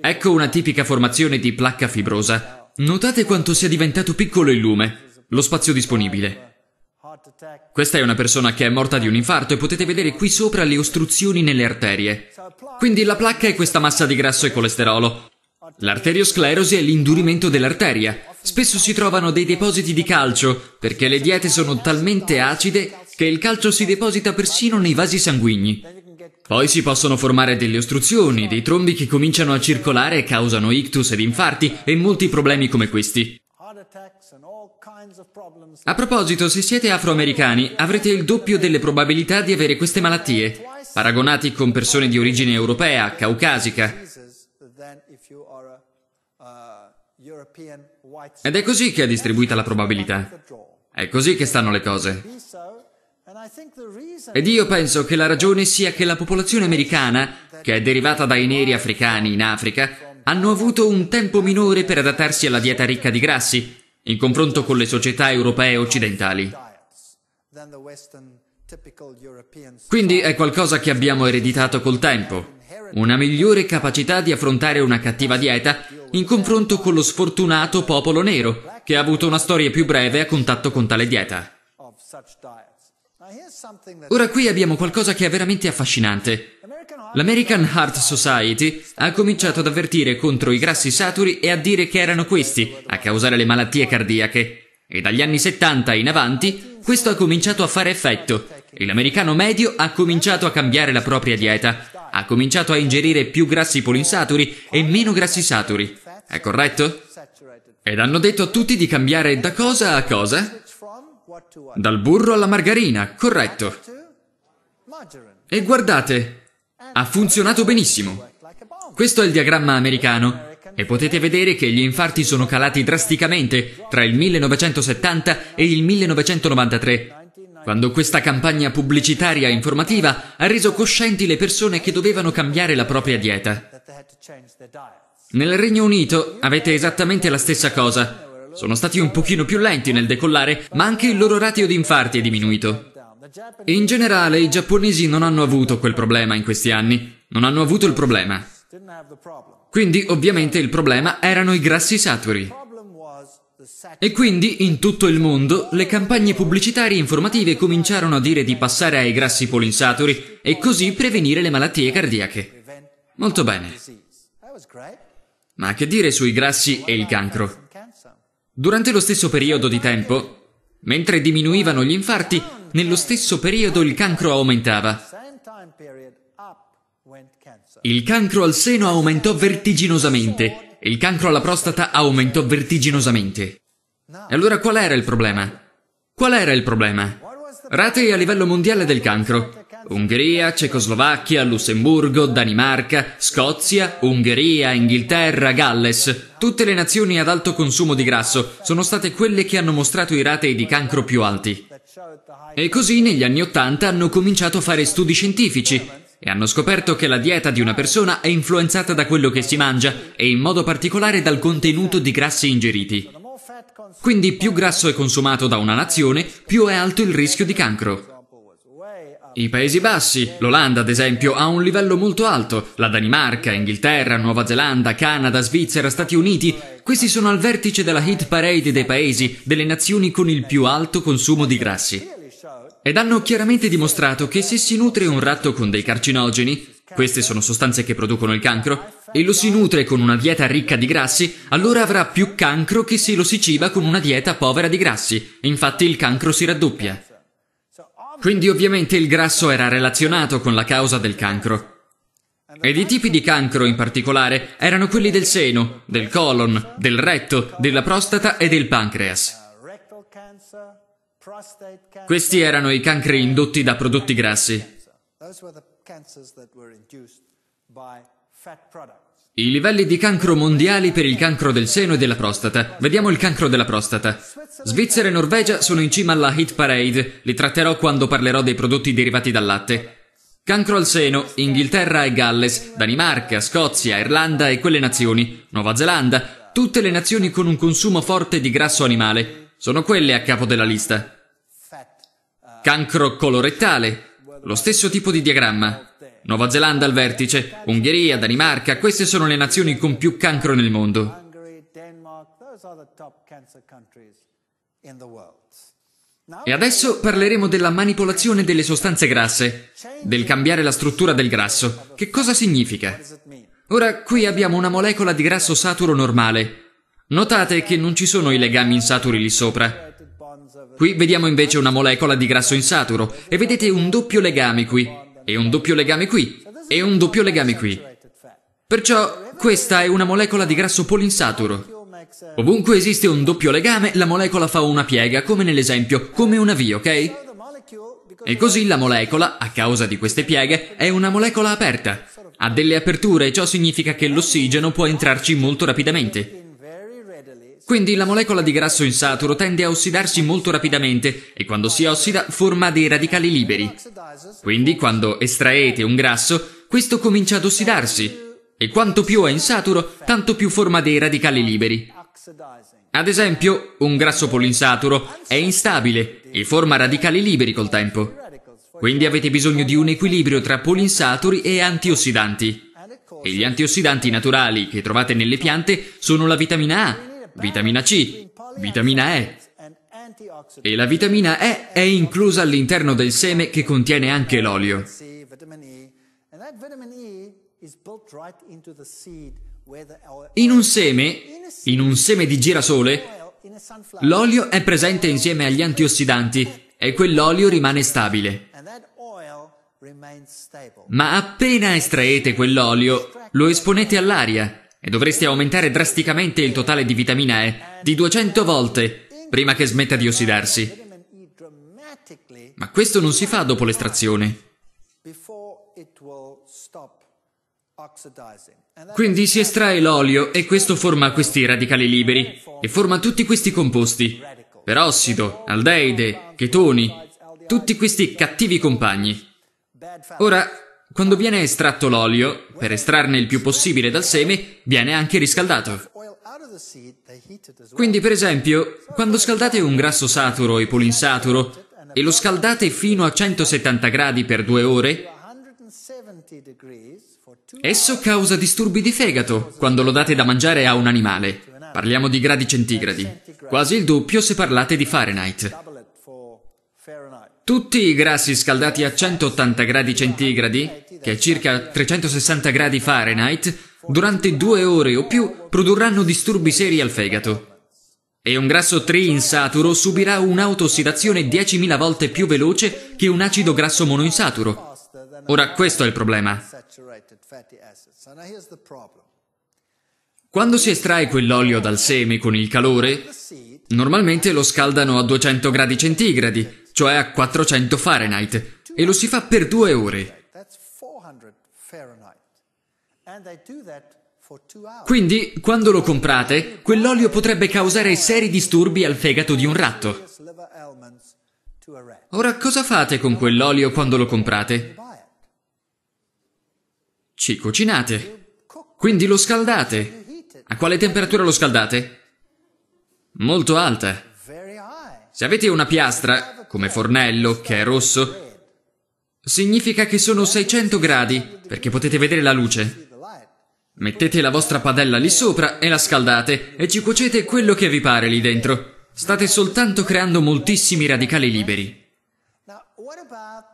Ecco una tipica formazione di placca fibrosa. Notate quanto sia diventato piccolo il lume, lo spazio disponibile. Questa è una persona che è morta di un infarto e potete vedere qui sopra le ostruzioni nelle arterie. Quindi la placca è questa massa di grasso e colesterolo. L'arteriosclerosi è l'indurimento dell'arteria. Spesso si trovano dei depositi di calcio perché le diete sono talmente acide che il calcio si deposita persino nei vasi sanguigni. Poi si possono formare delle ostruzioni, dei trombi che cominciano a circolare e causano ictus ed infarti e molti problemi come questi. A proposito, se siete afroamericani avrete il doppio delle probabilità di avere queste malattie, paragonati con persone di origine europea, caucasica. Ed è così che è distribuita la probabilità. È così che stanno le cose. Ed io penso che la ragione sia che la popolazione americana, che è derivata dai neri africani in Africa, hanno avuto un tempo minore per adattarsi alla dieta ricca di grassi, in confronto con le società europee occidentali. Quindi è qualcosa che abbiamo ereditato col tempo, una migliore capacità di affrontare una cattiva dieta in confronto con lo sfortunato popolo nero, che ha avuto una storia più breve a contatto con tale dieta. Ora qui abbiamo qualcosa che è veramente affascinante. L'American Heart Society ha cominciato ad avvertire contro i grassi saturi e a dire che erano questi a causare le malattie cardiache. E dagli anni 70 in avanti questo ha cominciato a fare effetto e l'americano medio ha cominciato a cambiare la propria dieta, ha cominciato a ingerire più grassi polinsaturi e meno grassi saturi. È corretto? Ed hanno detto a tutti di cambiare da cosa a cosa? Dal burro alla margarina, corretto. E guardate, ha funzionato benissimo. Questo è il diagramma americano e potete vedere che gli infarti sono calati drasticamente tra il 1970 e il 1993, quando questa campagna pubblicitaria informativa ha reso coscienti le persone che dovevano cambiare la propria dieta. Nel Regno Unito avete esattamente la stessa cosa. Sono stati un pochino più lenti nel decollare, ma anche il loro ratio di infarti è diminuito. In generale i giapponesi non hanno avuto quel problema in questi anni, non hanno avuto il problema. Quindi ovviamente il problema erano i grassi saturi. E quindi in tutto il mondo le campagne pubblicitarie informative cominciarono a dire di passare ai grassi polinsaturi e così prevenire le malattie cardiache. Molto bene. Ma che dire sui grassi e il cancro? Durante lo stesso periodo di tempo, mentre diminuivano gli infarti, nello stesso periodo il cancro aumentava. Il cancro al seno aumentò vertiginosamente, il cancro alla prostata aumentò vertiginosamente. E allora qual era il problema? Qual era il problema? Rate a livello mondiale del cancro. Ungheria, Cecoslovacchia, Lussemburgo, Danimarca, Scozia, Ungheria, Inghilterra, Galles. Tutte le nazioni ad alto consumo di grasso sono state quelle che hanno mostrato i ratei di cancro più alti. E così negli anni Ottanta hanno cominciato a fare studi scientifici e hanno scoperto che la dieta di una persona è influenzata da quello che si mangia e in modo particolare dal contenuto di grassi ingeriti. Quindi più grasso è consumato da una nazione, più è alto il rischio di cancro. I Paesi Bassi, l'Olanda ad esempio, ha un livello molto alto, la Danimarca, Inghilterra, Nuova Zelanda, Canada, Svizzera, Stati Uniti, questi sono al vertice della hit parade dei paesi, delle nazioni con il più alto consumo di grassi. Ed hanno chiaramente dimostrato che se si nutre un ratto con dei carcinogeni, queste sono sostanze che producono il cancro, e lo si nutre con una dieta ricca di grassi, allora avrà più cancro che se lo si ciba con una dieta povera di grassi. Infatti il cancro si raddoppia. Quindi ovviamente il grasso era relazionato con la causa del cancro. Ed i tipi di cancro in particolare erano quelli del seno, del colon, del retto, della prostata e del pancreas. Questi erano i cancri indotti da prodotti grassi. I livelli di cancro mondiali per il cancro del seno e della prostata. Vediamo il cancro della prostata. Svizzera e Norvegia sono in cima alla hit parade, li tratterò quando parlerò dei prodotti derivati dal latte. Cancro al seno, Inghilterra e Galles, Danimarca, Scozia, Irlanda e quelle nazioni, Nuova Zelanda, tutte le nazioni con un consumo forte di grasso animale, sono quelle a capo della lista. Cancro colorettale, lo stesso tipo di diagramma. Nuova Zelanda al vertice, Ungheria, Danimarca, queste sono le nazioni con più cancro nel mondo. E adesso parleremo della manipolazione delle sostanze grasse, del cambiare la struttura del grasso. Che cosa significa? Ora qui abbiamo una molecola di grasso saturo normale. Notate che non ci sono i legami insaturi lì sopra. Qui vediamo invece una molecola di grasso insaturo e vedete un doppio legame qui, e un doppio legame qui, e un doppio legame qui. Perciò questa è una molecola di grasso polinsaturo. Ovunque esiste un doppio legame, la molecola fa una piega, come nell'esempio, come una V, ok? E così la molecola, a causa di queste pieghe, è una molecola aperta. Ha delle aperture e ciò significa che l'ossigeno può entrarci molto rapidamente. Quindi la molecola di grasso insaturo tende a ossidarsi molto rapidamente e quando si ossida forma dei radicali liberi. Quindi quando estraete un grasso, questo comincia ad ossidarsi e quanto più è insaturo, tanto più forma dei radicali liberi. Ad esempio, un grasso polinsaturo è instabile e forma radicali liberi col tempo. Quindi avete bisogno di un equilibrio tra polinsaturi e antiossidanti. E gli antiossidanti naturali che trovate nelle piante sono la vitamina A, vitamina C, vitamina E. E la vitamina E è inclusa all'interno del seme che contiene anche l'olio. In un seme, in un seme di girasole, l'olio è presente insieme agli antiossidanti e quell'olio rimane stabile. Ma appena estraete quell'olio, lo esponete all'aria e dovresti aumentare drasticamente il totale di vitamina E di 200 volte prima che smetta di ossidarsi. Ma questo non si fa dopo l'estrazione. Quindi si estrae l'olio e questo forma questi radicali liberi e forma tutti questi composti, perossido, aldeide, chetoni, tutti questi cattivi compagni. Ora, quando viene estratto l'olio, per estrarne il più possibile dal seme, viene anche riscaldato. Quindi, per esempio, quando scaldate un grasso saturo e polinsaturo e lo scaldate fino a 170 gradi per due ore, esso causa disturbi di fegato quando lo date da mangiare a un animale. Parliamo di gradi centigradi, quasi il doppio se parlate di Fahrenheit. Tutti i grassi scaldati a 180 gradi centigradi, che è circa 360 gradi Fahrenheit, durante due ore o più produrranno disturbi seri al fegato. E un grasso triinsaturo subirà un'autossidazione 10.000 volte più veloce che un acido grasso monoinsaturo. Ora questo è il problema. Quando si estrae quell'olio dal seme con il calore, normalmente lo scaldano a 200 gradi centigradi cioè a 400 Fahrenheit, e lo si fa per due ore. Quindi, quando lo comprate, quell'olio potrebbe causare seri disturbi al fegato di un ratto. Ora, cosa fate con quell'olio quando lo comprate? Ci cucinate. Quindi lo scaldate. A quale temperatura lo scaldate? Molto alta. Se avete una piastra, come fornello, che è rosso, significa che sono 600 gradi, perché potete vedere la luce. Mettete la vostra padella lì sopra e la scaldate e ci cuocete quello che vi pare lì dentro. State soltanto creando moltissimi radicali liberi.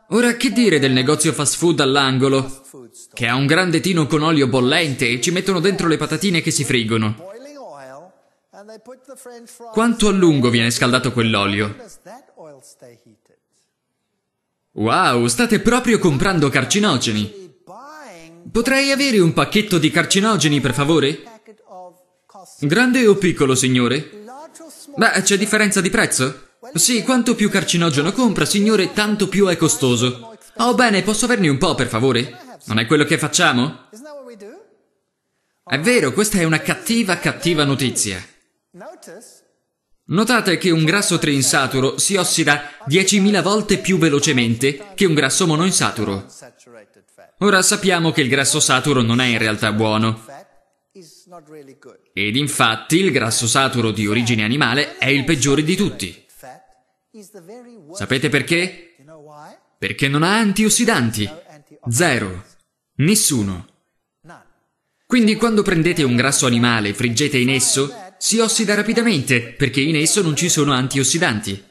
Ora che dire del negozio fast food all'angolo, che ha un grande tino con olio bollente e ci mettono dentro le patatine che si friggono. Quanto a lungo viene scaldato quell'olio? Wow, state proprio comprando carcinogeni. Potrei avere un pacchetto di carcinogeni, per favore? Grande o piccolo, signore? Beh, c'è differenza di prezzo? Sì, quanto più carcinogeno compra, signore, tanto più è costoso. Oh, bene, posso averne un po', per favore? Non è quello che facciamo? È vero, questa è una cattiva, cattiva notizia. Notate che un grasso trinsaturo si ossida 10.000 volte più velocemente che un grasso monoinsaturo. Ora sappiamo che il grasso saturo non è in realtà buono. Ed infatti il grasso saturo di origine animale è il peggiore di tutti. Sapete perché? Perché non ha antiossidanti. Zero. Nessuno. Quindi quando prendete un grasso animale e friggete in esso, si ossida rapidamente perché in esso non ci sono antiossidanti.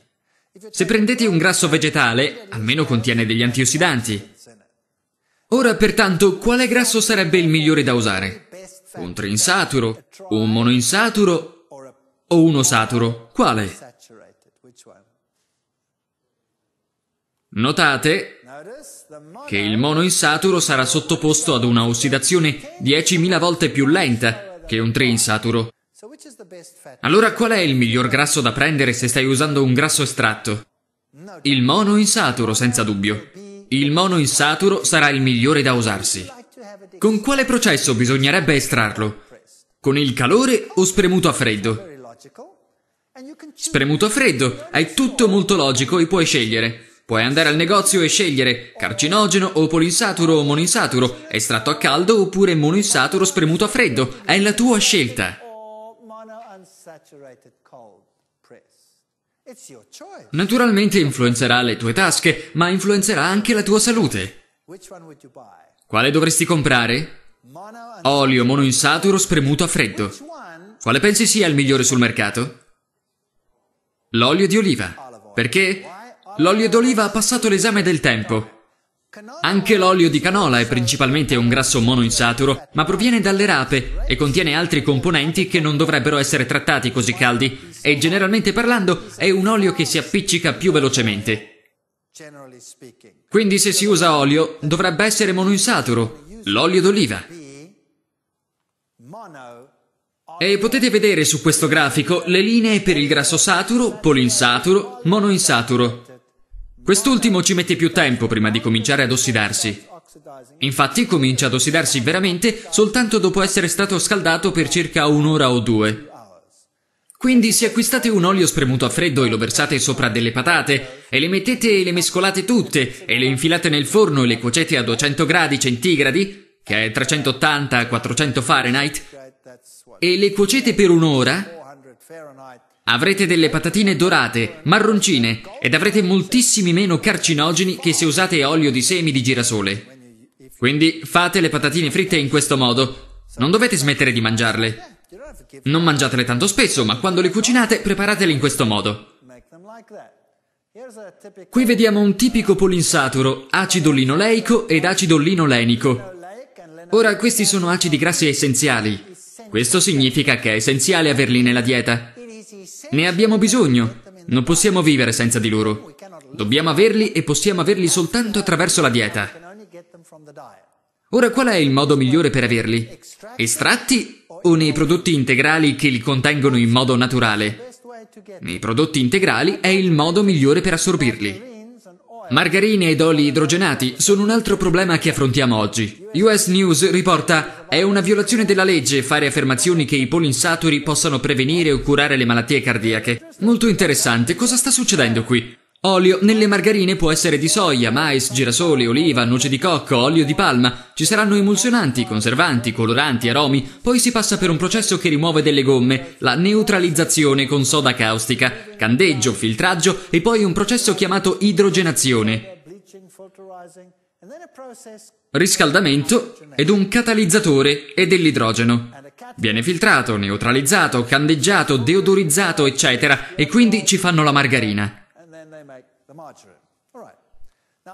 Se prendete un grasso vegetale, almeno contiene degli antiossidanti. Ora, pertanto, quale grasso sarebbe il migliore da usare? Un trinsaturo, un monoinsaturo o uno saturo? Quale? Notate che il monoinsaturo sarà sottoposto ad una ossidazione 10.000 volte più lenta che un trinsaturo allora qual è il miglior grasso da prendere se stai usando un grasso estratto? Il monoinsaturo, senza dubbio. Il monoinsaturo sarà il migliore da usarsi. Con quale processo bisognerebbe estrarlo? Con il calore o spremuto a freddo? Spremuto a freddo, è tutto molto logico e puoi scegliere. Puoi andare al negozio e scegliere carcinogeno o polinsaturo o moninsaturo, estratto a caldo oppure moninsaturo spremuto a freddo, è la tua scelta. Naturalmente influenzerà le tue tasche, ma influenzerà anche la tua salute. Quale dovresti comprare? Olio monoinsaturo spremuto a freddo. Quale pensi sia il migliore sul mercato? L'olio di oliva. Perché? L'olio d'oliva ha passato l'esame del tempo anche l'olio di canola è principalmente un grasso monoinsaturo, ma proviene dalle rape e contiene altri componenti che non dovrebbero essere trattati così caldi e generalmente parlando è un olio che si appiccica più velocemente. Quindi se si usa olio dovrebbe essere monoinsaturo, l'olio d'oliva. E potete vedere su questo grafico le linee per il grasso saturo, polinsaturo, monoinsaturo. Quest'ultimo ci mette più tempo prima di cominciare ad ossidarsi. Infatti comincia ad ossidarsi veramente soltanto dopo essere stato scaldato per circa un'ora o due. Quindi se acquistate un olio spremuto a freddo e lo versate sopra delle patate e le mettete e le mescolate tutte e le infilate nel forno e le cuocete a 200 gradi centigradi, che è 380-400 Fahrenheit, e le cuocete per un'ora, Avrete delle patatine dorate, marroncine ed avrete moltissimi meno carcinogeni che se usate olio di semi di girasole. Quindi fate le patatine fritte in questo modo. Non dovete smettere di mangiarle. Non mangiatele tanto spesso, ma quando le cucinate preparatele in questo modo. Qui vediamo un tipico polinsaturo, acido linoleico ed acido linolenico. Ora, questi sono acidi grassi essenziali. Questo significa che è essenziale averli nella dieta. Ne abbiamo bisogno. Non possiamo vivere senza di loro. Dobbiamo averli e possiamo averli soltanto attraverso la dieta. Ora qual è il modo migliore per averli? Estratti o nei prodotti integrali che li contengono in modo naturale? Nei prodotti integrali è il modo migliore per assorbirli. Margarine ed oli idrogenati sono un altro problema che affrontiamo oggi. US News riporta è una violazione della legge fare affermazioni che i polinsaturi possano prevenire o curare le malattie cardiache. Molto interessante, cosa sta succedendo qui? Olio nelle margarine può essere di soia, mais, girasole, oliva, noce di cocco, olio di palma. Ci saranno emulsionanti, conservanti, coloranti, aromi. Poi si passa per un processo che rimuove delle gomme, la neutralizzazione con soda caustica, candeggio, filtraggio e poi un processo chiamato idrogenazione. Riscaldamento ed un catalizzatore e dell'idrogeno. Viene filtrato, neutralizzato, candeggiato, deodorizzato, eccetera, e quindi ci fanno la margarina.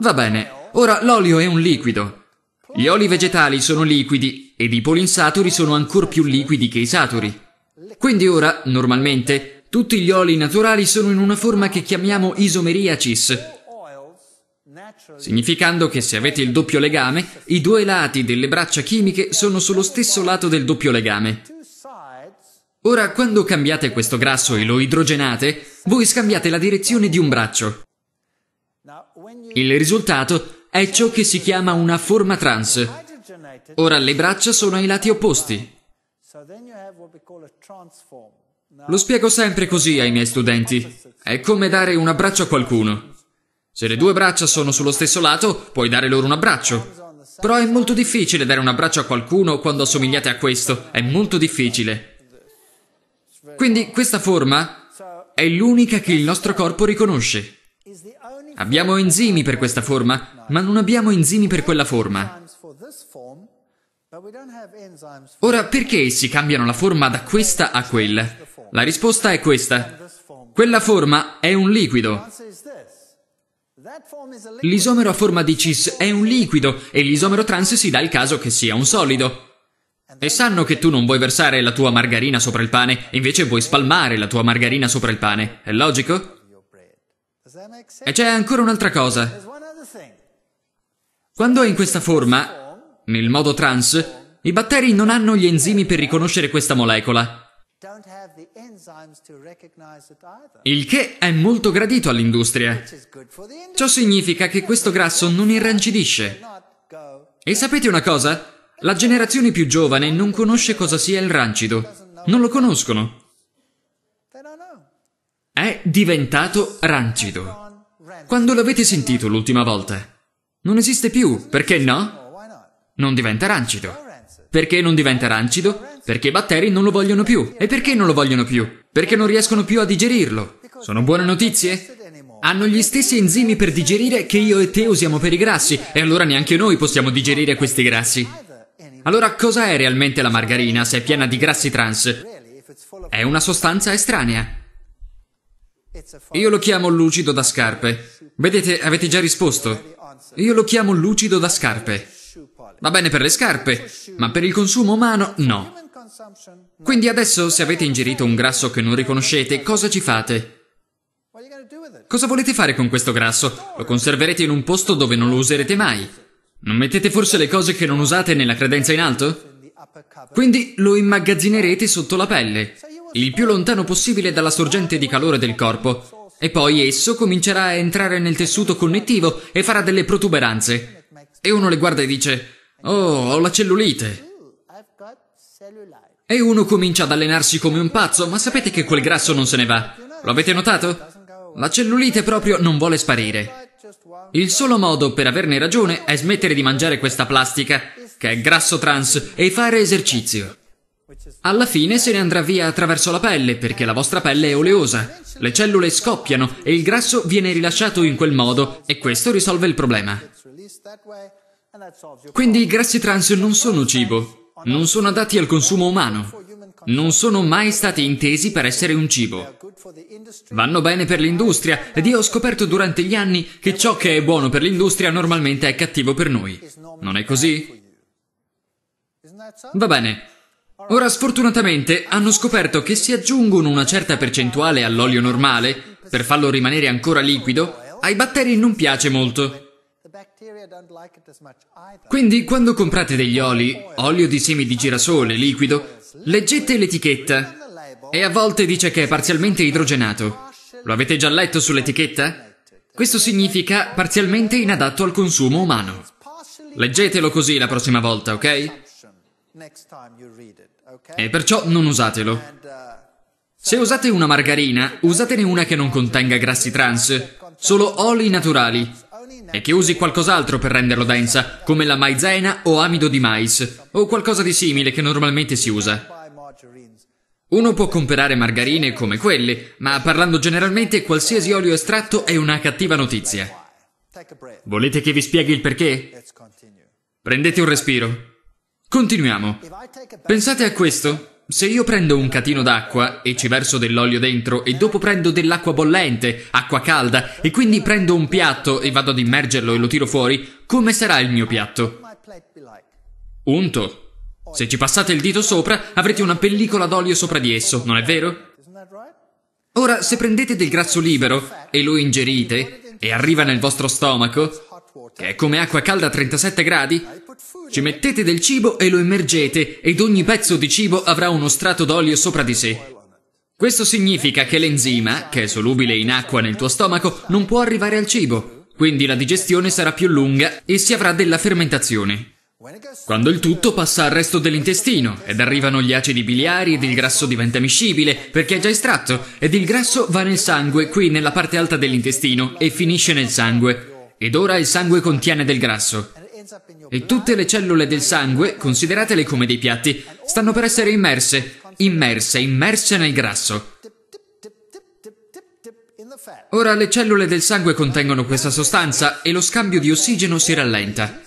Va bene, ora l'olio è un liquido. Gli oli vegetali sono liquidi ed i polinsaturi sono ancora più liquidi che i saturi. Quindi ora, normalmente, tutti gli oli naturali sono in una forma che chiamiamo isomeriacis, significando che se avete il doppio legame, i due lati delle braccia chimiche sono sullo stesso lato del doppio legame. Ora, quando cambiate questo grasso e lo idrogenate, voi scambiate la direzione di un braccio. Il risultato è ciò che si chiama una forma trans. Ora le braccia sono ai lati opposti. Lo spiego sempre così ai miei studenti. È come dare un abbraccio a qualcuno. Se le due braccia sono sullo stesso lato, puoi dare loro un abbraccio. Però è molto difficile dare un abbraccio a qualcuno quando assomigliate a questo. È molto difficile. Quindi questa forma è l'unica che il nostro corpo riconosce. Abbiamo enzimi per questa forma, ma non abbiamo enzimi per quella forma. Ora, perché essi cambiano la forma da questa a quella? La risposta è questa. Quella forma è un liquido. L'isomero a forma di cis è un liquido e l'isomero trans si dà il caso che sia un solido. E sanno che tu non vuoi versare la tua margarina sopra il pane, invece vuoi spalmare la tua margarina sopra il pane. È logico? E c'è ancora un'altra cosa. Quando è in questa forma, nel modo trans, i batteri non hanno gli enzimi per riconoscere questa molecola. Il che è molto gradito all'industria. Ciò significa che questo grasso non irrancidisce. E sapete una cosa? La generazione più giovane non conosce cosa sia il rancido. Non lo conoscono è diventato rancido. Quando l'avete sentito l'ultima volta? Non esiste più, perché no? Non diventa rancido. Perché non diventa rancido? Perché i batteri non lo vogliono più. E perché non lo vogliono più? Perché non riescono più a digerirlo. Sono buone notizie? Hanno gli stessi enzimi per digerire che io e te usiamo per i grassi, e allora neanche noi possiamo digerire questi grassi. Allora cosa è realmente la margarina se è piena di grassi trans? È una sostanza estranea. Io lo chiamo lucido da scarpe. Vedete, avete già risposto. Io lo chiamo lucido da scarpe. Va bene per le scarpe, ma per il consumo umano no. Quindi adesso, se avete ingerito un grasso che non riconoscete, cosa ci fate? Cosa volete fare con questo grasso? Lo conserverete in un posto dove non lo userete mai? Non mettete forse le cose che non usate nella credenza in alto? Quindi lo immagazzinerete sotto la pelle il più lontano possibile dalla sorgente di calore del corpo, e poi esso comincerà a entrare nel tessuto connettivo e farà delle protuberanze. E uno le guarda e dice: Oh, ho la cellulite. E uno comincia ad allenarsi come un pazzo, ma sapete che quel grasso non se ne va. Lo avete notato? La cellulite proprio non vuole sparire. Il solo modo per averne ragione è smettere di mangiare questa plastica, che è grasso trans, e fare esercizio. Alla fine se ne andrà via attraverso la pelle perché la vostra pelle è oleosa. Le cellule scoppiano e il grasso viene rilasciato in quel modo e questo risolve il problema. Quindi i grassi trans non sono cibo, non sono adatti al consumo umano, non sono mai stati intesi per essere un cibo. Vanno bene per l'industria ed io ho scoperto durante gli anni che ciò che è buono per l'industria normalmente è cattivo per noi. Non è così? Va bene, Ora sfortunatamente hanno scoperto che se aggiungono una certa percentuale all'olio normale, per farlo rimanere ancora liquido, ai batteri non piace molto. Quindi quando comprate degli oli, olio di semi di girasole liquido, leggete l'etichetta e a volte dice che è parzialmente idrogenato. Lo avete già letto sull'etichetta? Questo significa parzialmente inadatto al consumo umano. Leggetelo così la prossima volta, ok? next time you read it. E eh, perciò non usatelo. Uh, Se usate una margarina, usatene una che non contenga grassi trans, solo oli naturali, e che usi qualcos'altro per renderlo densa, come la maizena o amido di mais, o qualcosa di simile che normalmente si usa. Uno può comprare margarine come quelle, ma parlando generalmente qualsiasi olio estratto è una cattiva notizia. Volete che vi spieghi il perché? Prendete un respiro. Continuiamo. Pensate a questo. Se io prendo un catino d'acqua e ci verso dell'olio dentro e dopo prendo dell'acqua bollente, acqua calda, e quindi prendo un piatto e vado ad immergerlo e lo tiro fuori, come sarà il mio piatto? Unto. Se ci passate il dito sopra, avrete una pellicola d'olio sopra di esso, non è vero? Ora, se prendete del grasso libero e lo ingerite e arriva nel vostro stomaco, che è come acqua calda a 37 gradi? Ci mettete del cibo e lo immergete ed ogni pezzo di cibo avrà uno strato d'olio sopra di sé. Questo significa che l'enzima, che è solubile in acqua nel tuo stomaco, non può arrivare al cibo, quindi la digestione sarà più lunga e si avrà della fermentazione. Quando il tutto passa al resto dell'intestino ed arrivano gli acidi biliari ed il grasso diventa miscibile perché è già estratto ed il grasso va nel sangue qui nella parte alta dell'intestino e finisce nel sangue. Ed ora il sangue contiene del grasso. E tutte le cellule del sangue, consideratele come dei piatti, stanno per essere immerse, immerse, immerse nel grasso. Ora le cellule del sangue contengono questa sostanza e lo scambio di ossigeno si rallenta.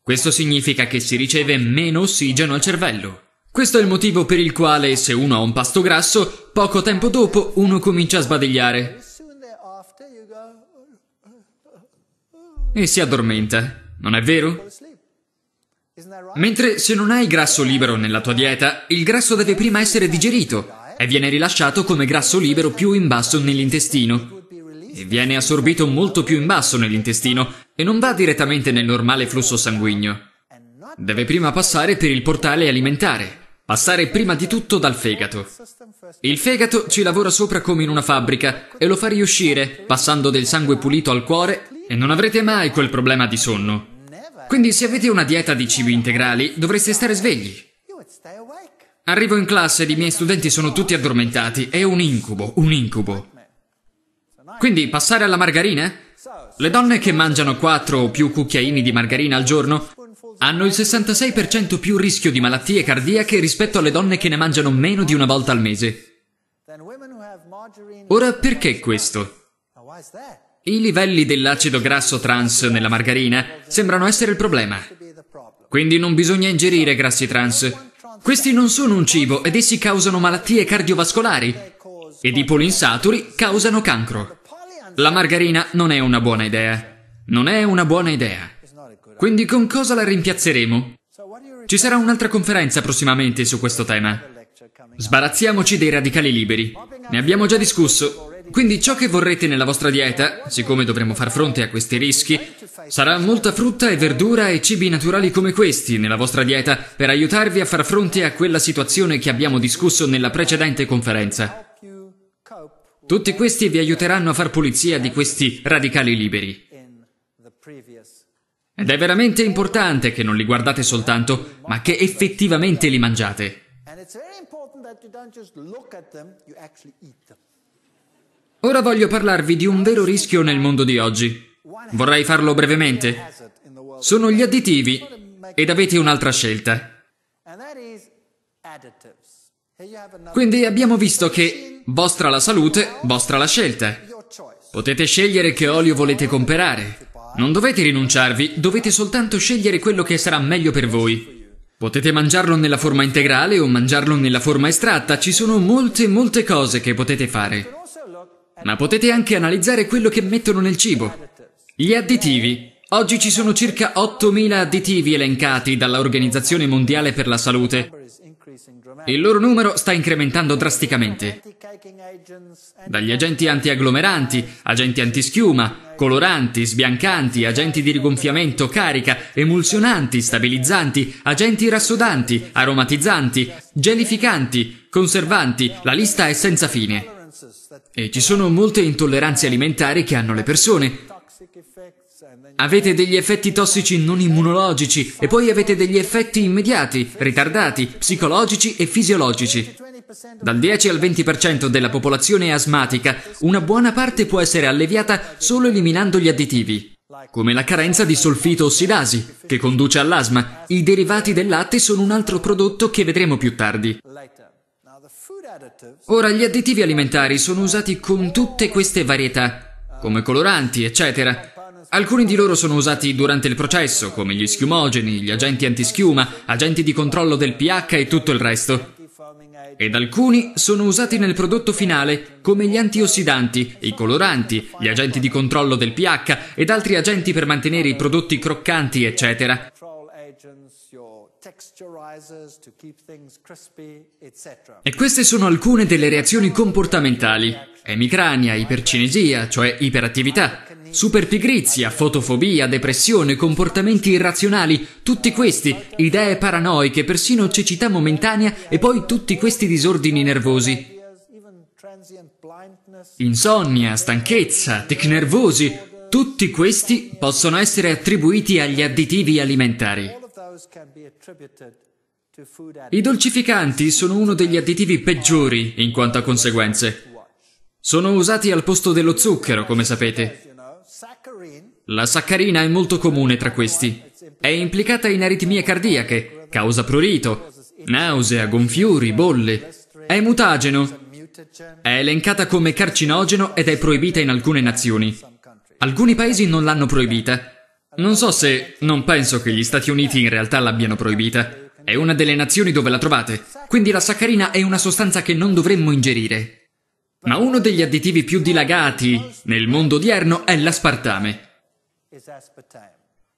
Questo significa che si riceve meno ossigeno al cervello. Questo è il motivo per il quale, se uno ha un pasto grasso, poco tempo dopo uno comincia a sbadigliare. e si addormenta, non è vero? Mentre se non hai grasso libero nella tua dieta, il grasso deve prima essere digerito e viene rilasciato come grasso libero più in basso nell'intestino. E viene assorbito molto più in basso nell'intestino e non va direttamente nel normale flusso sanguigno. Deve prima passare per il portale alimentare, Passare prima di tutto dal fegato. Il fegato ci lavora sopra come in una fabbrica e lo fa riuscire, passando del sangue pulito al cuore, e non avrete mai quel problema di sonno. Quindi se avete una dieta di cibi integrali, dovreste stare svegli. Arrivo in classe ed i miei studenti sono tutti addormentati. È un incubo, un incubo. Quindi passare alla margarina? Le donne che mangiano 4 o più cucchiaini di margarina al giorno hanno il 66% più rischio di malattie cardiache rispetto alle donne che ne mangiano meno di una volta al mese. Ora perché questo? I livelli dell'acido grasso trans nella margarina sembrano essere il problema. Quindi non bisogna ingerire grassi trans. Questi non sono un cibo ed essi causano malattie cardiovascolari ed i polinsaturi causano cancro. La margarina non è una buona idea. Non è una buona idea. Quindi con cosa la rimpiazzeremo? Ci sarà un'altra conferenza prossimamente su questo tema. Sbarazziamoci dei radicali liberi. Ne abbiamo già discusso. Quindi ciò che vorrete nella vostra dieta, siccome dovremo far fronte a questi rischi, sarà molta frutta e verdura e cibi naturali come questi nella vostra dieta per aiutarvi a far fronte a quella situazione che abbiamo discusso nella precedente conferenza. Tutti questi vi aiuteranno a far pulizia di questi radicali liberi. Ed è veramente importante che non li guardate soltanto, ma che effettivamente li mangiate. Ora voglio parlarvi di un vero rischio nel mondo di oggi. Vorrei farlo brevemente. Sono gli additivi ed avete un'altra scelta. Quindi abbiamo visto che vostra la salute, vostra la scelta. Potete scegliere che olio volete comprare, non dovete rinunciarvi, dovete soltanto scegliere quello che sarà meglio per voi. Potete mangiarlo nella forma integrale o mangiarlo nella forma estratta, ci sono molte, molte cose che potete fare. Ma potete anche analizzare quello che mettono nel cibo. Gli additivi. Oggi ci sono circa 8.000 additivi elencati dall'Organizzazione Mondiale per la Salute. Il loro numero sta incrementando drasticamente. Dagli agenti antiagglomeranti, agenti antischiuma, coloranti, sbiancanti, agenti di rigonfiamento, carica, emulsionanti, stabilizzanti, agenti rassodanti, aromatizzanti, gelificanti, conservanti, la lista è senza fine. E ci sono molte intolleranze alimentari che hanno le persone, Avete degli effetti tossici non immunologici e poi avete degli effetti immediati, ritardati, psicologici e fisiologici. Dal 10 al 20% della popolazione asmatica, una buona parte può essere alleviata solo eliminando gli additivi, come la carenza di solfito ossidasi, che conduce all'asma. I derivati del latte sono un altro prodotto che vedremo più tardi. Ora, gli additivi alimentari sono usati con tutte queste varietà, come coloranti, eccetera, Alcuni di loro sono usati durante il processo, come gli schiumogeni, gli agenti antischiuma, agenti di controllo del pH e tutto il resto. Ed alcuni sono usati nel prodotto finale, come gli antiossidanti, i coloranti, gli agenti di controllo del pH ed altri agenti per mantenere i prodotti croccanti, eccetera. E queste sono alcune delle reazioni comportamentali. Emicrania, ipercinesia, cioè iperattività, superpigrizia, fotofobia, depressione, comportamenti irrazionali, tutti questi, idee paranoiche, persino cecità momentanea e poi tutti questi disordini nervosi. Insonnia, stanchezza, tic nervosi, tutti questi possono essere attribuiti agli additivi alimentari. I dolcificanti sono uno degli additivi peggiori in quanto a conseguenze. Sono usati al posto dello zucchero, come sapete. La saccarina è molto comune tra questi. È implicata in aritmie cardiache, causa prurito, nausea, gonfiori, bolle. È mutageno. È elencata come carcinogeno ed è proibita in alcune nazioni. Alcuni paesi non l'hanno proibita, non so se... non penso che gli Stati Uniti in realtà l'abbiano proibita. È una delle nazioni dove la trovate, quindi la saccarina è una sostanza che non dovremmo ingerire. Ma uno degli additivi più dilagati nel mondo odierno è l'aspartame.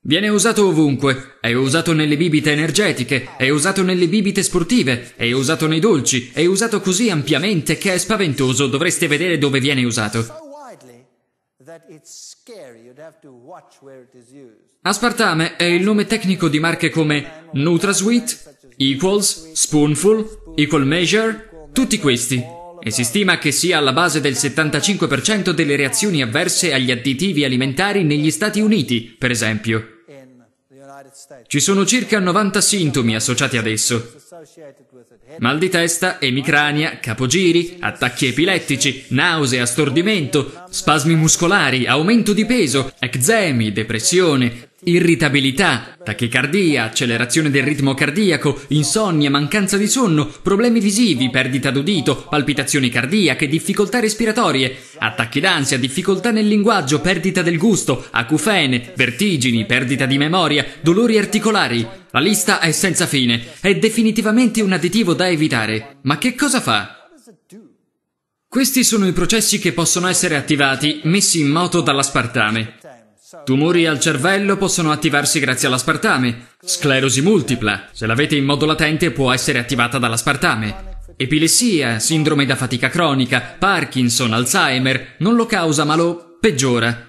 Viene usato ovunque, è usato nelle bibite energetiche, è usato nelle bibite sportive, è usato nei dolci, è usato così ampiamente che è spaventoso, dovreste vedere dove viene usato. Aspartame è il nome tecnico di marche come NutraSweet, Equals, Spoonful, Equal Measure, tutti questi. E si stima che sia alla base del 75% delle reazioni avverse agli additivi alimentari negli Stati Uniti, per esempio. Ci sono circa 90 sintomi associati ad esso. Mal di testa, emicrania, capogiri, attacchi epilettici, nausea, stordimento, spasmi muscolari, aumento di peso, eczemi, depressione, Irritabilità, tachicardia, accelerazione del ritmo cardiaco, insonnia, mancanza di sonno, problemi visivi, perdita d'udito, palpitazioni cardiache, difficoltà respiratorie, attacchi d'ansia, difficoltà nel linguaggio, perdita del gusto, acufene, vertigini, perdita di memoria, dolori articolari. La lista è senza fine, è definitivamente un additivo da evitare. Ma che cosa fa? Questi sono i processi che possono essere attivati, messi in moto dall'aspartame. Tumori al cervello possono attivarsi grazie all'aspartame. Sclerosi multipla, se l'avete in modo latente, può essere attivata dall'aspartame. Epilessia, sindrome da fatica cronica, Parkinson, Alzheimer, non lo causa ma lo peggiora.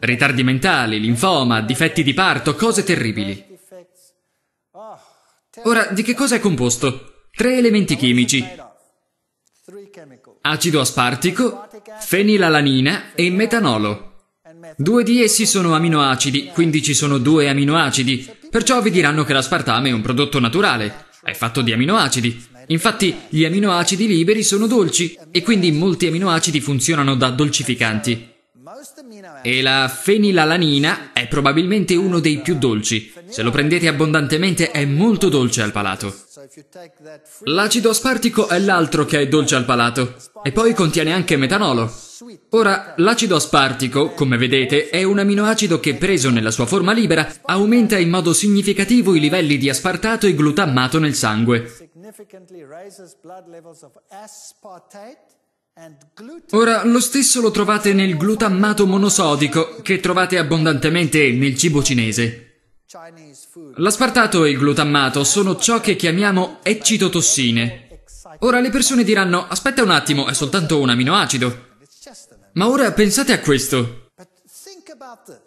Ritardi mentali, linfoma, difetti di parto, cose terribili. Ora, di che cosa è composto? Tre elementi chimici. Acido aspartico, fenilalanina e metanolo. Due di essi sono aminoacidi, quindi ci sono due aminoacidi. Perciò vi diranno che l'aspartame è un prodotto naturale. È fatto di aminoacidi. Infatti, gli aminoacidi liberi sono dolci e quindi molti aminoacidi funzionano da dolcificanti. E la fenilalanina è probabilmente uno dei più dolci. Se lo prendete abbondantemente è molto dolce al palato. L'acido aspartico è l'altro che è dolce al palato e poi contiene anche metanolo. Ora, l'acido aspartico, come vedete, è un aminoacido che preso nella sua forma libera aumenta in modo significativo i livelli di aspartato e glutammato nel sangue. Ora, lo stesso lo trovate nel glutammato monosodico che trovate abbondantemente nel cibo cinese. L'aspartato e il glutammato sono ciò che chiamiamo eccitotossine. Ora le persone diranno, aspetta un attimo, è soltanto un aminoacido. Ma ora pensate a questo.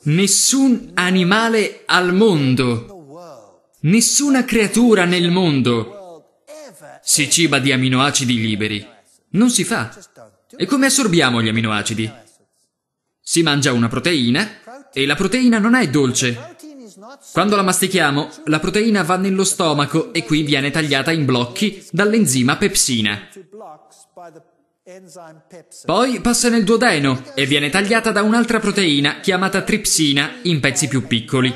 Nessun animale al mondo, nessuna creatura nel mondo si ciba di aminoacidi liberi. Non si fa. E come assorbiamo gli aminoacidi? Si mangia una proteina e la proteina non è dolce, quando la mastichiamo, la proteina va nello stomaco e qui viene tagliata in blocchi dall'enzima pepsina. Poi passa nel duodeno e viene tagliata da un'altra proteina chiamata tripsina in pezzi più piccoli.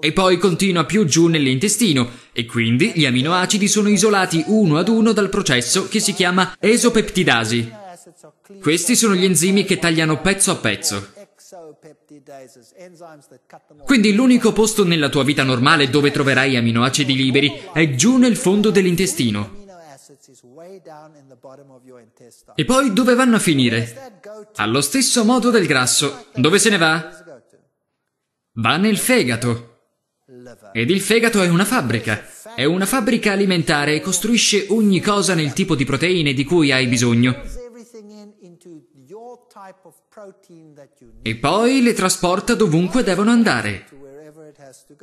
E poi continua più giù nell'intestino e quindi gli aminoacidi sono isolati uno ad uno dal processo che si chiama esopeptidasi. Questi sono gli enzimi che tagliano pezzo a pezzo. Quindi l'unico posto nella tua vita normale dove troverai aminoacidi liberi è giù nel fondo dell'intestino. E poi dove vanno a finire? Allo stesso modo del grasso. Dove se ne va? Va nel fegato. Ed il fegato è una fabbrica. È una fabbrica alimentare e costruisce ogni cosa nel tipo di proteine di cui hai bisogno. E poi le trasporta dovunque devono andare.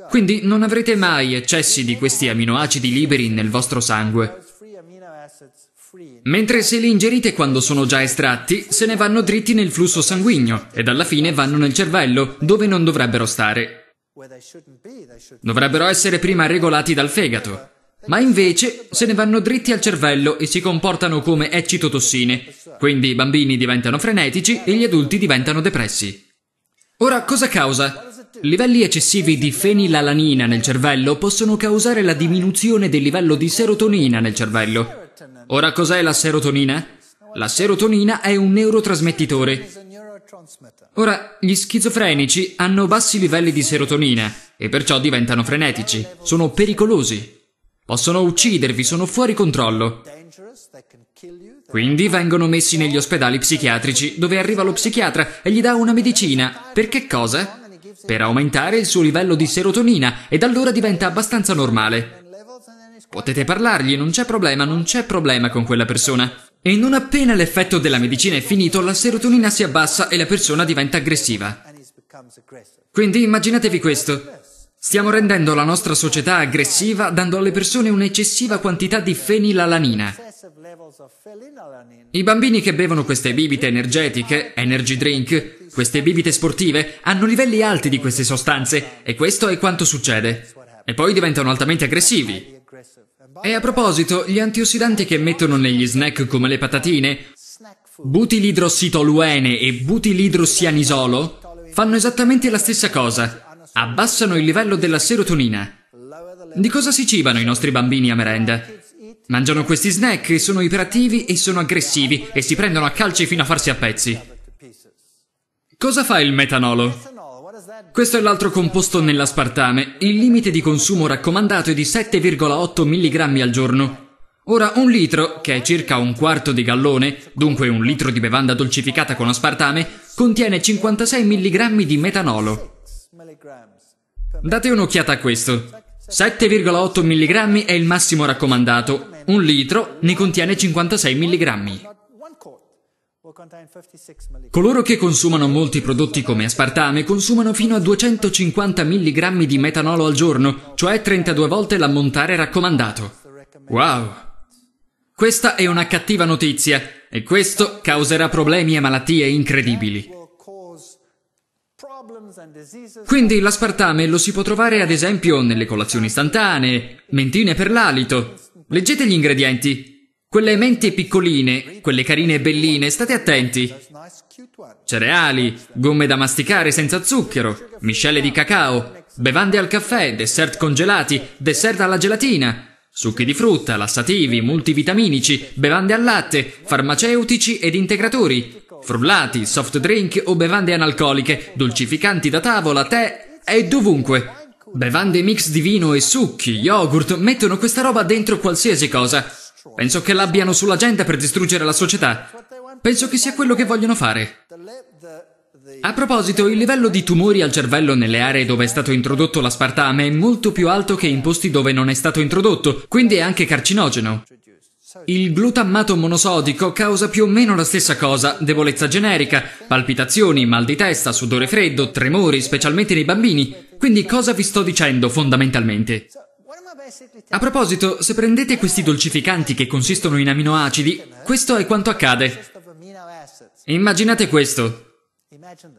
Quindi non avrete mai eccessi di questi aminoacidi liberi nel vostro sangue. Mentre se li ingerite quando sono già estratti, se ne vanno dritti nel flusso sanguigno ed alla fine vanno nel cervello, dove non dovrebbero stare. Dovrebbero essere prima regolati dal fegato ma invece se ne vanno dritti al cervello e si comportano come eccitotossine. Quindi i bambini diventano frenetici e gli adulti diventano depressi. Ora, cosa causa? Livelli eccessivi di fenilalanina nel cervello possono causare la diminuzione del livello di serotonina nel cervello. Ora, cos'è la serotonina? La serotonina è un neurotrasmettitore. Ora, gli schizofrenici hanno bassi livelli di serotonina e perciò diventano frenetici, sono pericolosi. Possono uccidervi, sono fuori controllo. Quindi vengono messi negli ospedali psichiatrici, dove arriva lo psichiatra e gli dà una medicina. Per che cosa? Per aumentare il suo livello di serotonina e da allora diventa abbastanza normale. Potete parlargli, non c'è problema, non c'è problema con quella persona. E non appena l'effetto della medicina è finito, la serotonina si abbassa e la persona diventa aggressiva. Quindi immaginatevi questo. Stiamo rendendo la nostra società aggressiva dando alle persone un'eccessiva quantità di fenilalanina. I bambini che bevono queste bibite energetiche, energy drink, queste bibite sportive, hanno livelli alti di queste sostanze e questo è quanto succede. E poi diventano altamente aggressivi. E a proposito, gli antiossidanti che mettono negli snack come le patatine, butilidrossitoluene e butilidrossianisolo, fanno esattamente la stessa cosa abbassano il livello della serotonina. Di cosa si cibano i nostri bambini a merenda? Mangiano questi snack, sono iperattivi e sono aggressivi e si prendono a calci fino a farsi a pezzi. Cosa fa il metanolo? Questo è l'altro composto nell'aspartame. Il limite di consumo raccomandato è di 7,8 mg al giorno. Ora, un litro, che è circa un quarto di gallone, dunque un litro di bevanda dolcificata con aspartame, contiene 56 mg di metanolo. Date un'occhiata a questo. 7,8 mg è il massimo raccomandato. Un litro ne contiene 56 mg. Coloro che consumano molti prodotti come aspartame consumano fino a 250 mg di metanolo al giorno, cioè 32 volte l'ammontare raccomandato. Wow! Questa è una cattiva notizia e questo causerà problemi e malattie incredibili. Quindi l'aspartame lo si può trovare ad esempio nelle colazioni istantanee, mentine per l'alito. Leggete gli ingredienti. Quelle menti piccoline, quelle carine e belline, state attenti. Cereali, gomme da masticare senza zucchero, miscele di cacao, bevande al caffè, dessert congelati, dessert alla gelatina, succhi di frutta, lassativi, multivitaminici, bevande al latte, farmaceutici ed integratori, Frullati, soft drink o bevande analcoliche, dolcificanti da tavola, tè e dovunque. Bevande mix di vino e succhi, yogurt, mettono questa roba dentro qualsiasi cosa. Penso che l'abbiano sull'agenda per distruggere la società. Penso che sia quello che vogliono fare. A proposito, il livello di tumori al cervello nelle aree dove è stato introdotto l'aspartame è molto più alto che in posti dove non è stato introdotto, quindi è anche carcinogeno. Il glutammato monosodico causa più o meno la stessa cosa, debolezza generica, palpitazioni, mal di testa, sudore freddo, tremori, specialmente nei bambini. Quindi cosa vi sto dicendo fondamentalmente? A proposito, se prendete questi dolcificanti che consistono in aminoacidi, questo è quanto accade. Immaginate questo.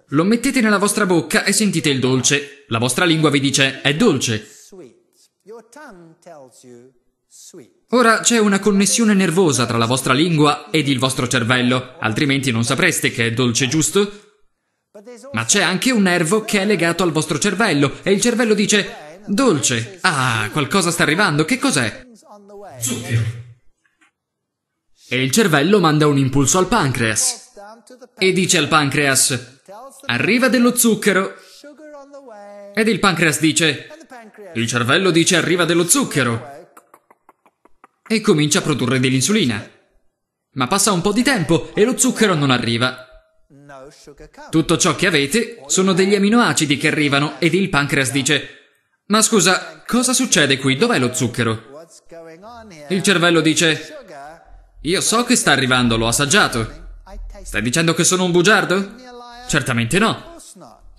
Lo mettete nella vostra bocca e sentite il dolce. La vostra lingua vi dice è dolce. Ora c'è una connessione nervosa tra la vostra lingua ed il vostro cervello, altrimenti non sapreste che è dolce, giusto? Ma c'è anche un nervo che è legato al vostro cervello e il cervello dice dolce. Ah, qualcosa sta arrivando, che cos'è? Zucchero. E il cervello manda un impulso al pancreas e dice al pancreas arriva dello zucchero. Ed il pancreas dice il cervello dice arriva dello zucchero e comincia a produrre dell'insulina. Ma passa un po' di tempo e lo zucchero non arriva. Tutto ciò che avete sono degli aminoacidi che arrivano ed il pancreas dice ma scusa, cosa succede qui? Dov'è lo zucchero? Il cervello dice io so che sta arrivando, l'ho assaggiato. Stai dicendo che sono un bugiardo? Certamente no.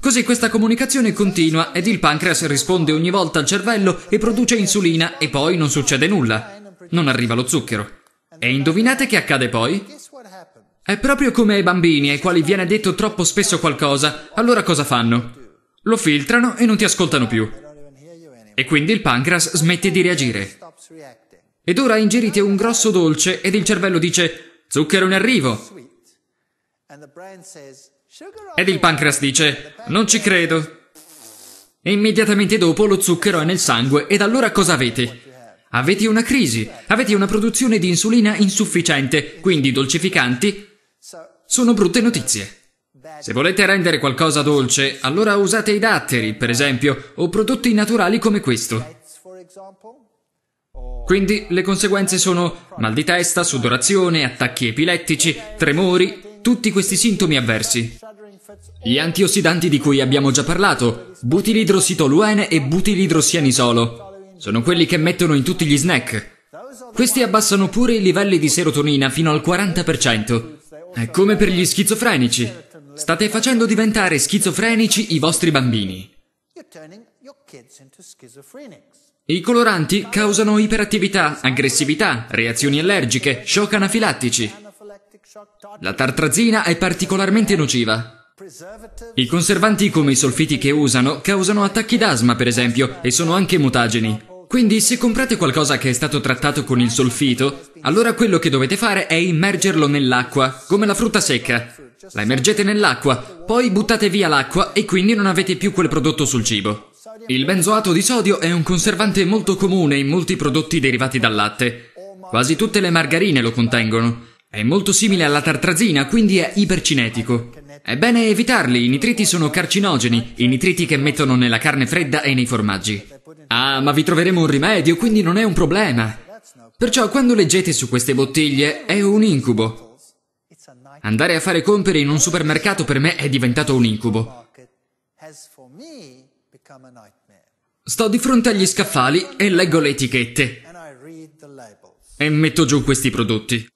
Così questa comunicazione continua ed il pancreas risponde ogni volta al cervello e produce insulina e poi non succede nulla. Non arriva lo zucchero. E indovinate che accade poi? È proprio come ai bambini ai quali viene detto troppo spesso qualcosa, allora cosa fanno? Lo filtrano e non ti ascoltano più. E quindi il pancreas smette di reagire. Ed ora ingerite un grosso dolce ed il cervello dice zucchero in arrivo. Ed il pancreas dice non ci credo. E immediatamente dopo lo zucchero è nel sangue ed allora cosa avete? Avete una crisi, avete una produzione di insulina insufficiente, quindi i dolcificanti sono brutte notizie. Se volete rendere qualcosa dolce, allora usate i datteri, per esempio, o prodotti naturali come questo. Quindi le conseguenze sono mal di testa, sudorazione, attacchi epilettici, tremori, tutti questi sintomi avversi. Gli antiossidanti di cui abbiamo già parlato, butilidrositoluene e butilidrossianisolo, sono quelli che mettono in tutti gli snack. Questi abbassano pure i livelli di serotonina fino al 40%. È come per gli schizofrenici. State facendo diventare schizofrenici i vostri bambini. I coloranti causano iperattività, aggressività, reazioni allergiche, shock anafilattici. La tartrazina è particolarmente nociva. I conservanti come i solfiti che usano causano attacchi d'asma, per esempio, e sono anche mutageni. Quindi se comprate qualcosa che è stato trattato con il solfito, allora quello che dovete fare è immergerlo nell'acqua, come la frutta secca. La immergete nell'acqua, poi buttate via l'acqua e quindi non avete più quel prodotto sul cibo. Il benzoato di sodio è un conservante molto comune in molti prodotti derivati dal latte. Quasi tutte le margarine lo contengono. È molto simile alla tartrazina, quindi è ipercinetico. È bene evitarli, i nitriti sono carcinogeni, i nitriti che mettono nella carne fredda e nei formaggi. Ah, ma vi troveremo un rimedio, quindi non è un problema. Perciò quando leggete su queste bottiglie è un incubo. Andare a fare compere in un supermercato per me è diventato un incubo. Sto di fronte agli scaffali e leggo le etichette. E metto giù questi prodotti.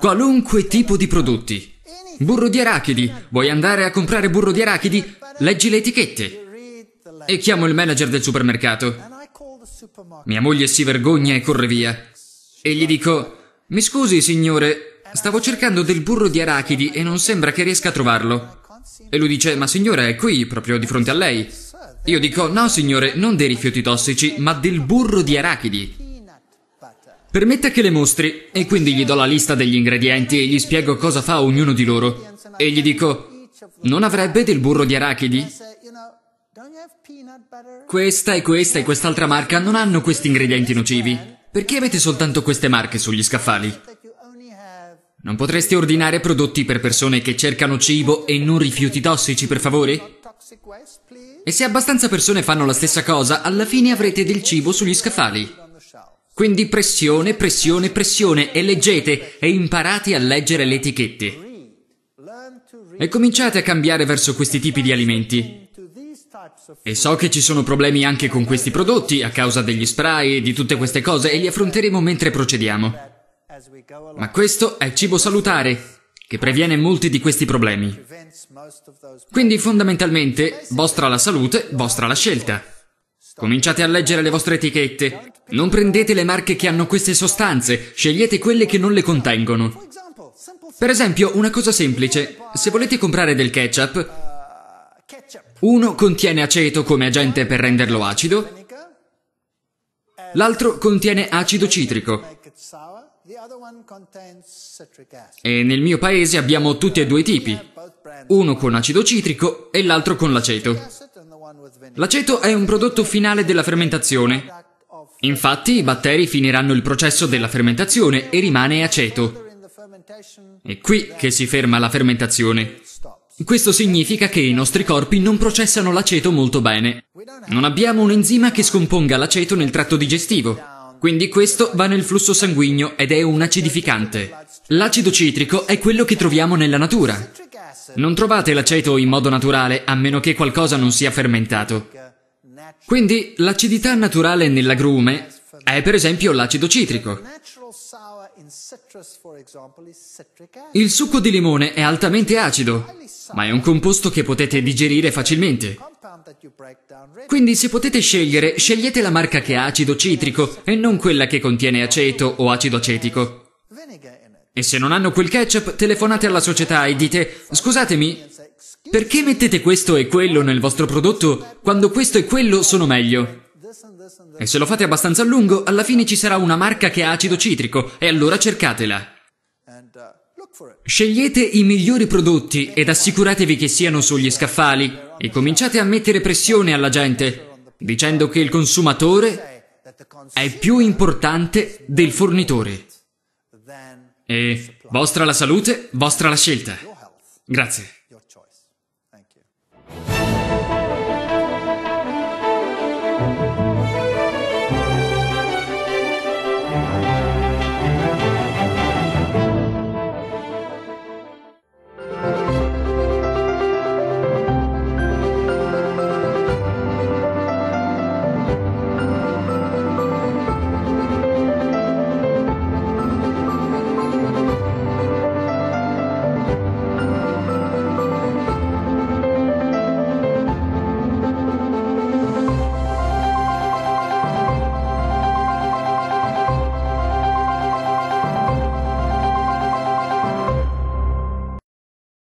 Qualunque tipo di prodotti. Burro di arachidi. Vuoi andare a comprare burro di arachidi? Leggi le etichette. E chiamo il manager del supermercato. Mia moglie si vergogna e corre via. E gli dico: Mi scusi, signore, stavo cercando del burro di arachidi e non sembra che riesca a trovarlo. E lui dice: Ma signore, è qui, proprio di fronte a lei. Io dico: No, signore, non dei rifiuti tossici, ma del burro di arachidi. Permette che le mostri, e quindi gli do la lista degli ingredienti e gli spiego cosa fa ognuno di loro. E gli dico, non avrebbe del burro di arachidi? Questa e questa e quest'altra marca non hanno questi ingredienti nocivi. Perché avete soltanto queste marche sugli scaffali? Non potreste ordinare prodotti per persone che cercano cibo e non rifiuti tossici, per favore? E se abbastanza persone fanno la stessa cosa, alla fine avrete del cibo sugli scaffali. Quindi pressione, pressione, pressione e leggete e imparate a leggere le etichette. E cominciate a cambiare verso questi tipi di alimenti. E so che ci sono problemi anche con questi prodotti, a causa degli spray e di tutte queste cose, e li affronteremo mentre procediamo. Ma questo è cibo salutare, che previene molti di questi problemi. Quindi fondamentalmente, vostra la salute, vostra la scelta. Cominciate a leggere le vostre etichette. Non prendete le marche che hanno queste sostanze, scegliete quelle che non le contengono. Per esempio, una cosa semplice, se volete comprare del uh, ketchup, uno contiene aceto come agente per renderlo acido, l'altro contiene acido citrico. E nel mio paese abbiamo tutti e due i tipi, uno con acido citrico e l'altro con l'aceto. L'aceto è un prodotto finale della fermentazione. Infatti i batteri finiranno il processo della fermentazione e rimane aceto. È qui che si ferma la fermentazione. Questo significa che i nostri corpi non processano l'aceto molto bene. Non abbiamo un enzima che scomponga l'aceto nel tratto digestivo. Quindi questo va nel flusso sanguigno ed è un acidificante. L'acido citrico è quello che troviamo nella natura. Non trovate l'aceto in modo naturale a meno che qualcosa non sia fermentato. Quindi l'acidità naturale nell'agrume è per esempio l'acido citrico. Il succo di limone è altamente acido, ma è un composto che potete digerire facilmente. Quindi se potete scegliere, scegliete la marca che ha acido citrico e non quella che contiene aceto o acido acetico. E se non hanno quel ketchup, telefonate alla società e dite scusatemi, perché mettete questo e quello nel vostro prodotto quando questo e quello sono meglio? E se lo fate abbastanza a lungo, alla fine ci sarà una marca che ha acido citrico e allora cercatela. Scegliete i migliori prodotti ed assicuratevi che siano sugli scaffali e cominciate a mettere pressione alla gente dicendo che il consumatore è più importante del fornitore. E vostra la salute, vostra la scelta. Grazie.